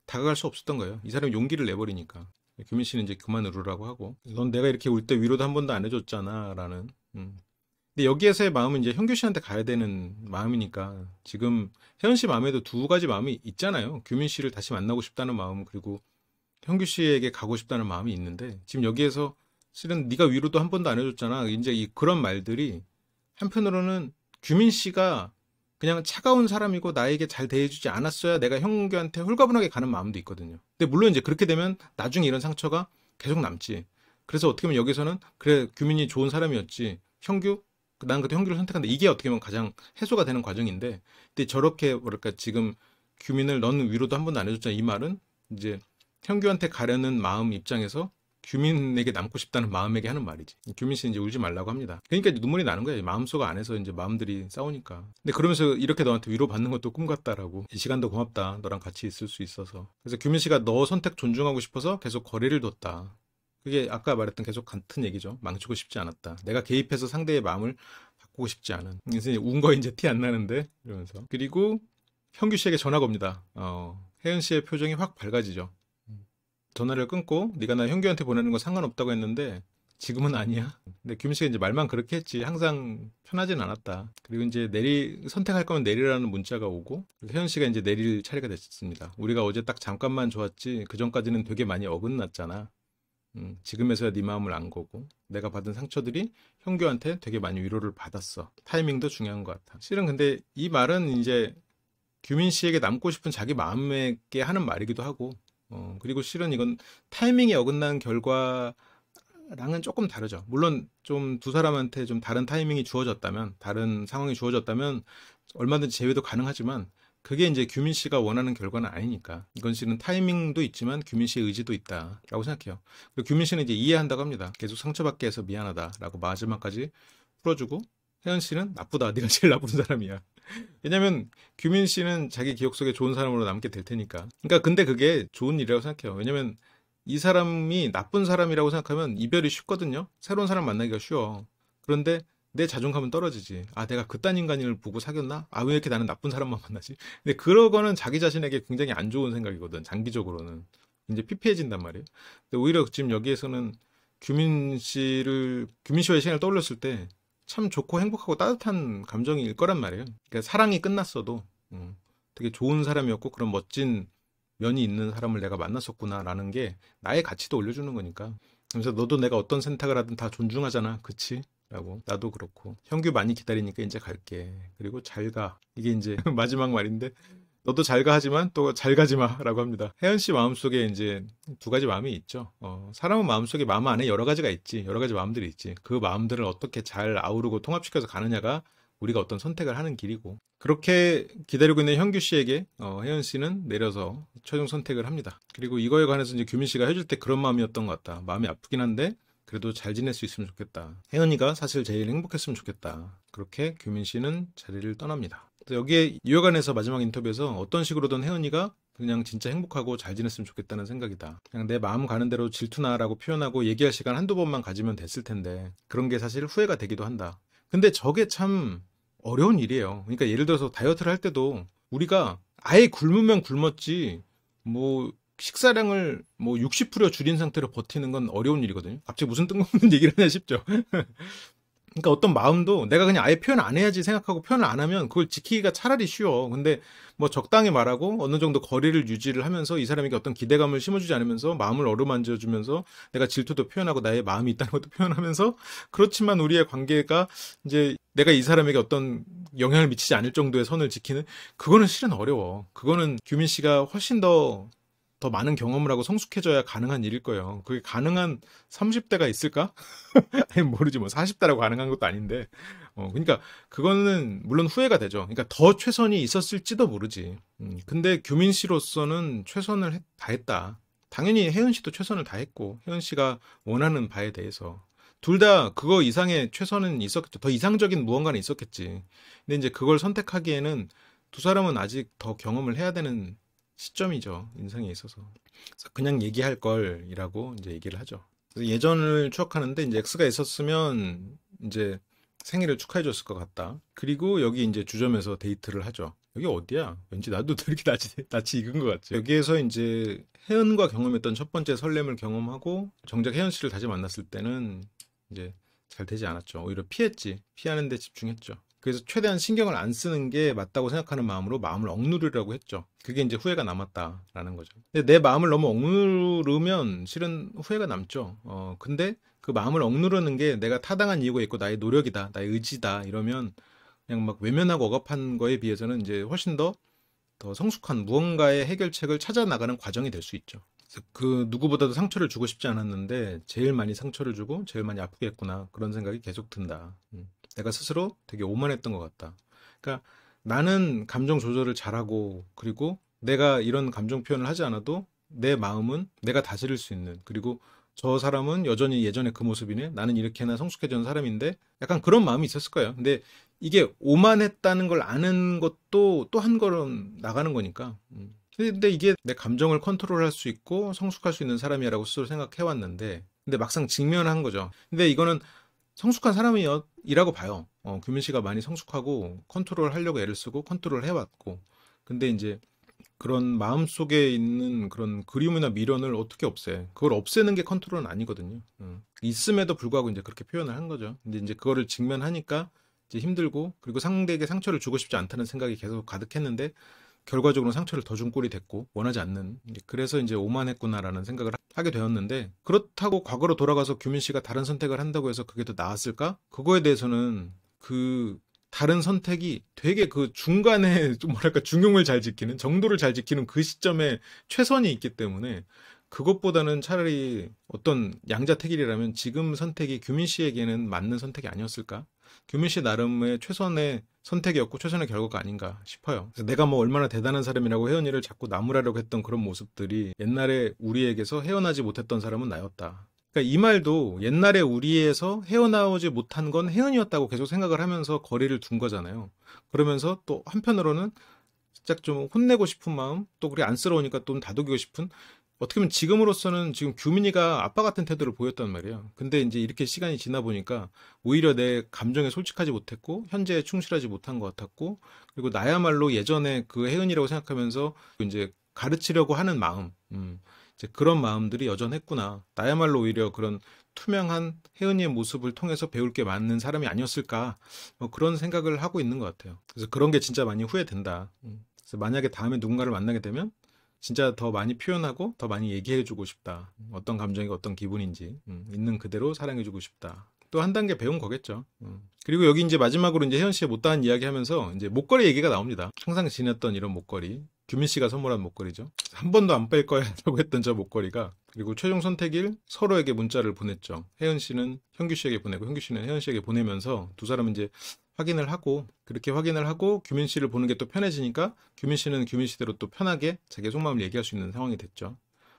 다가갈 수 없었던 거예요. 이 사람이 용기를 내버리니까. 규민 씨는 이제 그만 울으라고 하고 넌 내가 이렇게 울 때 위로도 한 번도 안 해줬잖아 라는 음. 근데 여기에서의 마음은 이제 현규 씨한테 가야 되는 마음이니까 지금 혜은씨 마음에도 두 가지 마음이 있잖아요 규민 씨를 다시 만나고 싶다는 마음 그리고 현규 씨에게 가고 싶다는 마음이 있는데 지금 여기에서 실은 네가 위로도 한 번도 안 해줬잖아 이제 이 그런 말들이 한편으로는 규민 씨가 그냥 차가운 사람이고 나에게 잘 대해주지 않았어야 내가 형규한테 홀가분하게 가는 마음도 있거든요. 근데 물론 이제 그렇게 되면 나중에 이런 상처가 계속 남지. 그래서 어떻게 보면 여기서는 그래 규민이 좋은 사람이었지. 형규 난 그때 형규를 선택한다. 이게 어떻게 보면 가장 해소가 되는 과정인데, 근데 저렇게 뭐랄까 지금 규민을 넌 위로도 한 번도 안 해줬잖아. 이 말은 이제 형규한테 가려는 마음 입장에서 규민에게 남고 싶다는 마음에게 하는 말이지. 규민 씨 이제 울지 말라고 합니다. 그러니까 이제 눈물이 나는 거야. 마음속 안에서 이제 마음들이 싸우니까. 근데 그러면서 이렇게 너한테 위로받는 것도 꿈 같다라고. 이 시간도 고맙다. 너랑 같이 있을 수 있어서. 그래서 규민 씨가 너 선택 존중하고 싶어서 계속 거리를 뒀다. 그게 아까 말했던 계속 같은 얘기죠. 망치고 싶지 않았다. 내가 개입해서 상대의 마음을 바꾸고 싶지 않은. 그래서 이제 운 거 이제 티 안 나는데 이러면서. 그리고 현규 씨에게 전화가 옵니다. 어, 혜은 씨의 표정이 확 밝아지죠. 전화를 끊고 네가 나 형규한테 보내는 건 상관없다고 했는데 지금은 아니야. 근데 김민 씨가 이제 말만 그렇게 했지 항상 편하진 않았다. 그리고 이제 내리 선택할 거면 내리라는 문자가 오고 혜연 씨가 이제 내릴 차례가 됐습니다. 우리가 어제 딱 잠깐만 좋았지 그 전까지는 되게 많이 어긋났잖아. 음, 지금에서야 네 마음을 안 거고 내가 받은 상처들이 형규한테 되게 많이 위로를 받았어. 타이밍도 중요한 것 같아. 실은 근데 이 말은 이제 규민 씨에게 남고 싶은 자기 마음에게 하는 말이기도 하고 어, 그리고 실은 이건 타이밍에 어긋난 결과랑은 조금 다르죠. 물론 좀 두 사람한테 좀 다른 타이밍이 주어졌다면, 다른 상황이 주어졌다면 얼마든지 제외도 가능하지만 그게 이제 규민 씨가 원하는 결과는 아니니까 이건 실은 타이밍도 있지만 규민 씨의 의지도 있다라고 생각해요. 그리고 규민 씨는 이제 이해한다고 합니다. 계속 상처받게 해서 미안하다라고 마지막까지 풀어주고 혜연 씨는 나쁘다. (laughs) 네가 제일 나쁜 사람이야. 왜냐면 규민 씨는 자기 기억 속에 좋은 사람으로 남게 될 테니까. 그러니까 근데 그게 좋은 일이라고 생각해요. 왜냐면 이 사람이 나쁜 사람이라고 생각하면 이별이 쉽거든요. 새로운 사람 만나기가 쉬워. 그런데 내 자존감은 떨어지지. 아, 내가 그딴 인간을 보고 사귀었나? 아, 왜 이렇게 나는 나쁜 사람만 만나지? 근데 그러거는 자기 자신에게 굉장히 안 좋은 생각이거든. 장기적으로는. 이제 피폐해진단 말이에요. 근데 오히려 지금 여기에서는 규민 씨를, 규민 씨와의 시간을 떠올렸을 때참 좋고 행복하고 따뜻한 감정일 거란 말이에요. 그러니까 사랑이 끝났어도 음, 되게 좋은 사람이었고 그런 멋진 면이 있는 사람을 내가 만났었구나라는 게 나의 가치도 올려주는 거니까. 그래서 너도 내가 어떤 선택을 하든 다 존중하잖아. 그치? 라고 나도 그렇고 형규 많이 기다리니까 이제 갈게 그리고 잘가 이게 이제 (laughs) 마지막 말인데 너도 잘 가지만 또 잘 가지마라고 합니다. 혜연 씨 마음속에 이제 두 가지 마음이 있죠. 어, 사람은 마음속에 마음 안에 여러 가지가 있지. 여러 가지 마음들이 있지. 그 마음들을 어떻게 잘 아우르고 통합시켜서 가느냐가 우리가 어떤 선택을 하는 길이고 그렇게 기다리고 있는 현규 씨에게 어, 혜연 씨는 내려서 최종 선택을 합니다. 그리고 이거에 관해서 이제 규민 씨가 해줄 때 그런 마음이었던 것 같다. 마음이 아프긴 한데 그래도 잘 지낼 수 있으면 좋겠다. 혜연이가 사실 제일 행복했으면 좋겠다. 그렇게 규민 씨는 자리를 떠납니다. 여기에 유효관에서 마지막 인터뷰에서 어떤 식으로든 혜은이가 그냥 진짜 행복하고 잘 지냈으면 좋겠다는 생각이다. 그냥 내 마음 가는 대로 질투나라고 표현하고 얘기할 시간 한두 번만 가지면 됐을 텐데 그런 게 사실 후회가 되기도 한다. 근데 저게 참 어려운 일이에요. 그러니까 예를 들어서 다이어트를 할 때도 우리가 아예 굶으면 굶었지 뭐 식사량을 뭐 60% 줄인 상태로 버티는 건 어려운 일이거든요. 갑자기 무슨 뜬금없는 (laughs) 얘기를 하냐 싶죠. 그러니까 어떤 마음도 내가 그냥 아예 표현 안 해야지 생각하고 표현을 안 하면 그걸 지키기가 차라리 쉬워. 근데 뭐 적당히 말하고 어느 정도 거리를 유지를 하면서 이 사람에게 어떤 기대감을 심어주지 않으면서 마음을 어루만져 주면서 내가 질투도 표현하고 나의 마음이 있다는 것도 (laughs) 표현하면서 그렇지만 우리의 관계가 이제 내가 이 사람에게 어떤 영향을 미치지 않을 정도의 선을 지키는 그거는 실은 어려워. 그거는 규민 씨가 훨씬 더더 많은 경험을 하고 성숙해져야 가능한 일일 거예요. 그게 가능한 30대가 있을까? (laughs) 모르지 뭐 40대라고 가능한 것도 아닌데. 어, 그러니까 그거는 물론 후회가 되죠. 그러니까 더 최선이 있었을지도 모르지. 음, 근데 규민 씨로서는 최선을 다했다. 당연히 혜은 씨도 최선을 다했고 혜은 씨가 원하는 바에 대해서 둘 다 그거 이상의 최선은 있었겠죠. 더 이상적인 무언가는 있었겠지. 근데 이제 그걸 선택하기에는 두 사람은 아직 더 경험을 해야 되는 시점이죠 인생에 있어서 그냥 얘기할 걸이라고 이제 얘기를 하죠. 예전을 추억하는데 이제 X가 있었으면 이제 생일을 축하해줬을 것 같다. 그리고 여기 이제 주점에서 데이트를 하죠. 여기 어디야? 왠지 나도 (laughs) 이렇게 낯이, 낯이 익은 것 같지. 여기에서 이제 혜연과 경험했던 첫 번째 설렘을 경험하고 정작 혜연 씨를 다시 만났을 때는 이제 잘 되지 않았죠. 오히려 피했지. 피하는 데 집중했죠. 그래서 최대한 신경을 안 쓰는 게 맞다고 생각하는 마음으로 마음을 억누르려고 했죠. 그게 이제 후회가 남았다라는 거죠. 근데 내 마음을 너무 억누르면 실은 후회가 남죠. 어, 근데 그 마음을 억누르는 게 내가 타당한 이유가 있고 나의 노력이다, 나의 의지다 이러면 그냥 막 외면하고 억압한 거에 비해서는 이제 훨씬 더 더 성숙한 무언가의 해결책을 찾아 나가는 과정이 될 수 있죠. 그 누구보다도 상처를 주고 싶지 않았는데 제일 많이 상처를 주고 제일 많이 아프게 했구나 그런 생각이 계속 든다. 음. 내가 스스로 되게 오만했던 것 같다. 그러니까 나는 감정 조절을 잘하고 그리고 내가 이런 감정 표현을 하지 않아도 내 마음은 내가 다스릴 수 있는 그리고 저 사람은 여전히 예전의 그 모습이네 나는 이렇게나 성숙해진 사람인데 약간 그런 마음이 있었을 거예요 근데 이게 오만했다는 걸 아는 것도 또 한 걸음 나가는 거니까 음. 근데 이게 내 감정을 컨트롤할 수 있고 성숙할 수 있는 사람이라고 스스로 생각해왔는데 근데 막상 직면한 거죠 근데 이거는 성숙한 사람이라고 봐요. 어, 규민 씨가 많이 성숙하고 컨트롤 하려고 애를 쓰고 컨트롤 해왔고 근데 이제 그런 마음 속에 있는 그런 그리움이나 미련을 어떻게 없애? 그걸 없애는 게 컨트롤은 아니거든요. 음. 있음에도 불구하고 이제 그렇게 표현을 한 거죠. 근데 이제 그거를 직면하니까 이제 힘들고 그리고 상대에게 상처를 주고 싶지 않다는 생각이 계속 가득했는데 결과적으로 상처를 더 준 꼴이 됐고 원하지 않는 그래서 이제 오만했구나라는 생각을 하게 되었는데 그렇다고 과거로 돌아가서 규민 씨가 다른 선택을 한다고 해서 그게 더 나았을까? 그거에 대해서는 그 다른 선택이 되게 그 중간에 (laughs) 좀 뭐랄까 중용을 잘 지키는 정도를 잘 지키는 그 시점에 최선이 있기 때문에 그것보다는 차라리 어떤 양자택일이라면 지금 선택이 규민 씨에게는 맞는 선택이 아니었을까? 규민 씨 나름의 최선의 선택이었고 최선의 결과가 아닌가 싶어요. 그래서 내가 뭐 얼마나 대단한 사람이라고 혜연이를 자꾸 나무라려고 했던 그런 모습들이 옛날에 우리에게서 헤어나지 못했던 사람은 나였다. 그러니까 이 말도 옛날에 우리에서 헤어나오지 못한 건 혜연이었다고 계속 생각을 하면서 거리를 둔 거잖아요. 그러면서 또 한편으로는 진짜 좀 혼내고 싶은 마음, 또 그리 안쓰러우니까 또 다독이고 싶은 어떻게 보면 지금으로서는 지금 규민이가 아빠 같은 태도를 보였단 말이에요. 근데 이제 이렇게 시간이 지나 보니까 오히려 내 감정에 솔직하지 못했고 현재에 충실하지 못한 것 같았고 그리고 나야말로 예전에 그 혜은이라고 생각하면서 이제 가르치려고 하는 마음, 음, 이제 그런 마음들이 여전했구나. 나야말로 오히려 그런 투명한 혜은이의 모습을 통해서 배울 게 많은 사람이 아니었을까 뭐 그런 생각을 하고 있는 것 같아요. 그래서 그런 게 진짜 많이 후회된다. 음. 그래서 만약에 다음에 누군가를 만나게 되면 진짜 더 많이 표현하고 더 많이 얘기해주고 싶다. 음. 어떤 감정이 어떤 기분인지 음, 있는 그대로 사랑해주고 싶다. 또 한 단계 배운 거겠죠. 음. 그리고 여기 이제 마지막으로 이제 혜연 씨의 못다한 이야기 하면서 이제 목걸이 얘기가 나옵니다. 항상 지냈던 이런 목걸이. 규민 씨가 선물한 목걸이죠. 한 번도 안 뺄 거야라고 (laughs) 했던 저 목걸이가 그리고 최종 선택일 서로에게 문자를 보냈죠. 혜연 씨는 현규 씨에게 보내고 현규 씨는 혜연 씨에게 보내면서 두 사람은 이제 확인을 하고 그렇게 확인을 하고 규민 씨를 보는 게 또 편해지니까 규민 씨는 규민 씨대로 또 편하게 자기 속마음을 얘기할 수 있는 상황이 됐죠.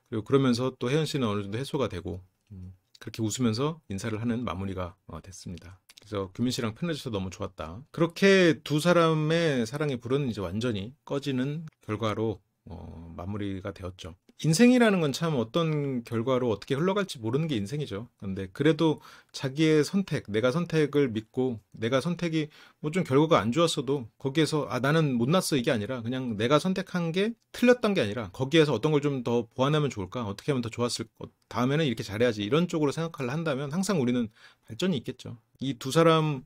그리고 그러면서 또 혜연 씨는 어느 정도 해소가 되고 음, 그렇게 웃으면서 인사를 하는 마무리가 어, 됐습니다. 그래서 규민 씨랑 편해져서 너무 좋았다. 그렇게 두 사람의 사랑의 불은 이제 완전히 꺼지는 결과로 어, 마무리가 되었죠. 인생이라는 건 참 어떤 결과로 어떻게 흘러갈지 모르는 게 인생이죠. 근데 그래도 자기의 선택, 내가 선택을 믿고 내가 선택이 뭐 좀 결과가 안 좋았어도 거기에서 아 나는 못났어 이게 아니라 그냥 내가 선택한 게 틀렸던 게 아니라 거기에서 어떤 걸 좀 더 보완하면 좋을까? 어떻게 하면 더 좋았을 것? 어, 다음에는 이렇게 잘해야지 이런 쪽으로 생각을 한다면 항상 우리는 발전이 있겠죠. 이 두 사람은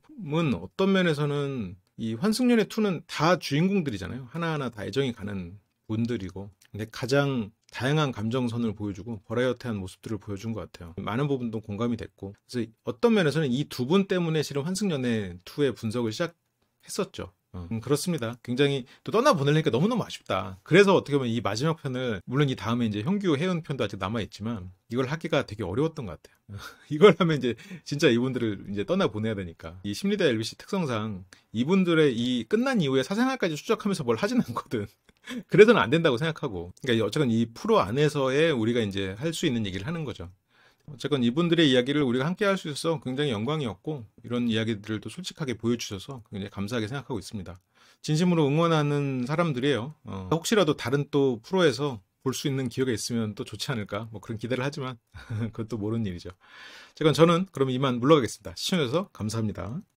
어떤 면에서는 이 환승연의 투는다 주인공들이잖아요. 하나하나 다 애정이 가는 분들이고 근데 가장 다양한 감정선을 보여주고 버라이어티한 모습들을 보여준 것 같아요. 많은 부분도 공감이 됐고 그래서 어떤 면에서는 이 두 분 때문에 실은 환승연애 2의 분석을 시작했었죠. 어. 음, 그렇습니다. 굉장히 또 떠나 보내려니까 너무너무 아쉽다. 그래서 어떻게 보면 이 마지막 편을 물론 이 다음에 이제 형규 해은 편도 아직 남아 있지만 이걸 하기가 되게 어려웠던 것 같아요. (laughs) 이걸 하면 이제 진짜 이분들을 이제 떠나 보내야 되니까 이 심리대 엘비씨 특성상 이분들의 이 끝난 이후에 사생활까지 추적하면서 뭘 하진 않거든. (laughs) 그래서는 안 된다고 생각하고 그러니까 어쨌든이 프로 안에서의 우리가 이제 할 수 있는 얘기를 하는 거죠. 어쨌건 이분들의 이야기를 우리가 함께 할 수 있어서 굉장히 영광이었고 이런 이야기들을 또 솔직하게 보여주셔서 굉장히 감사하게 생각하고 있습니다. 진심으로 응원하는 사람들이에요. 어, 혹시라도 다른 또 프로에서 볼 수 있는 기회가 있으면 또 좋지 않을까 뭐 그런 기대를 하지만 (laughs) 그것도 모르는 일이죠. 어쨌건 저는 그럼 이만 물러가겠습니다. 시청해주셔서 감사합니다.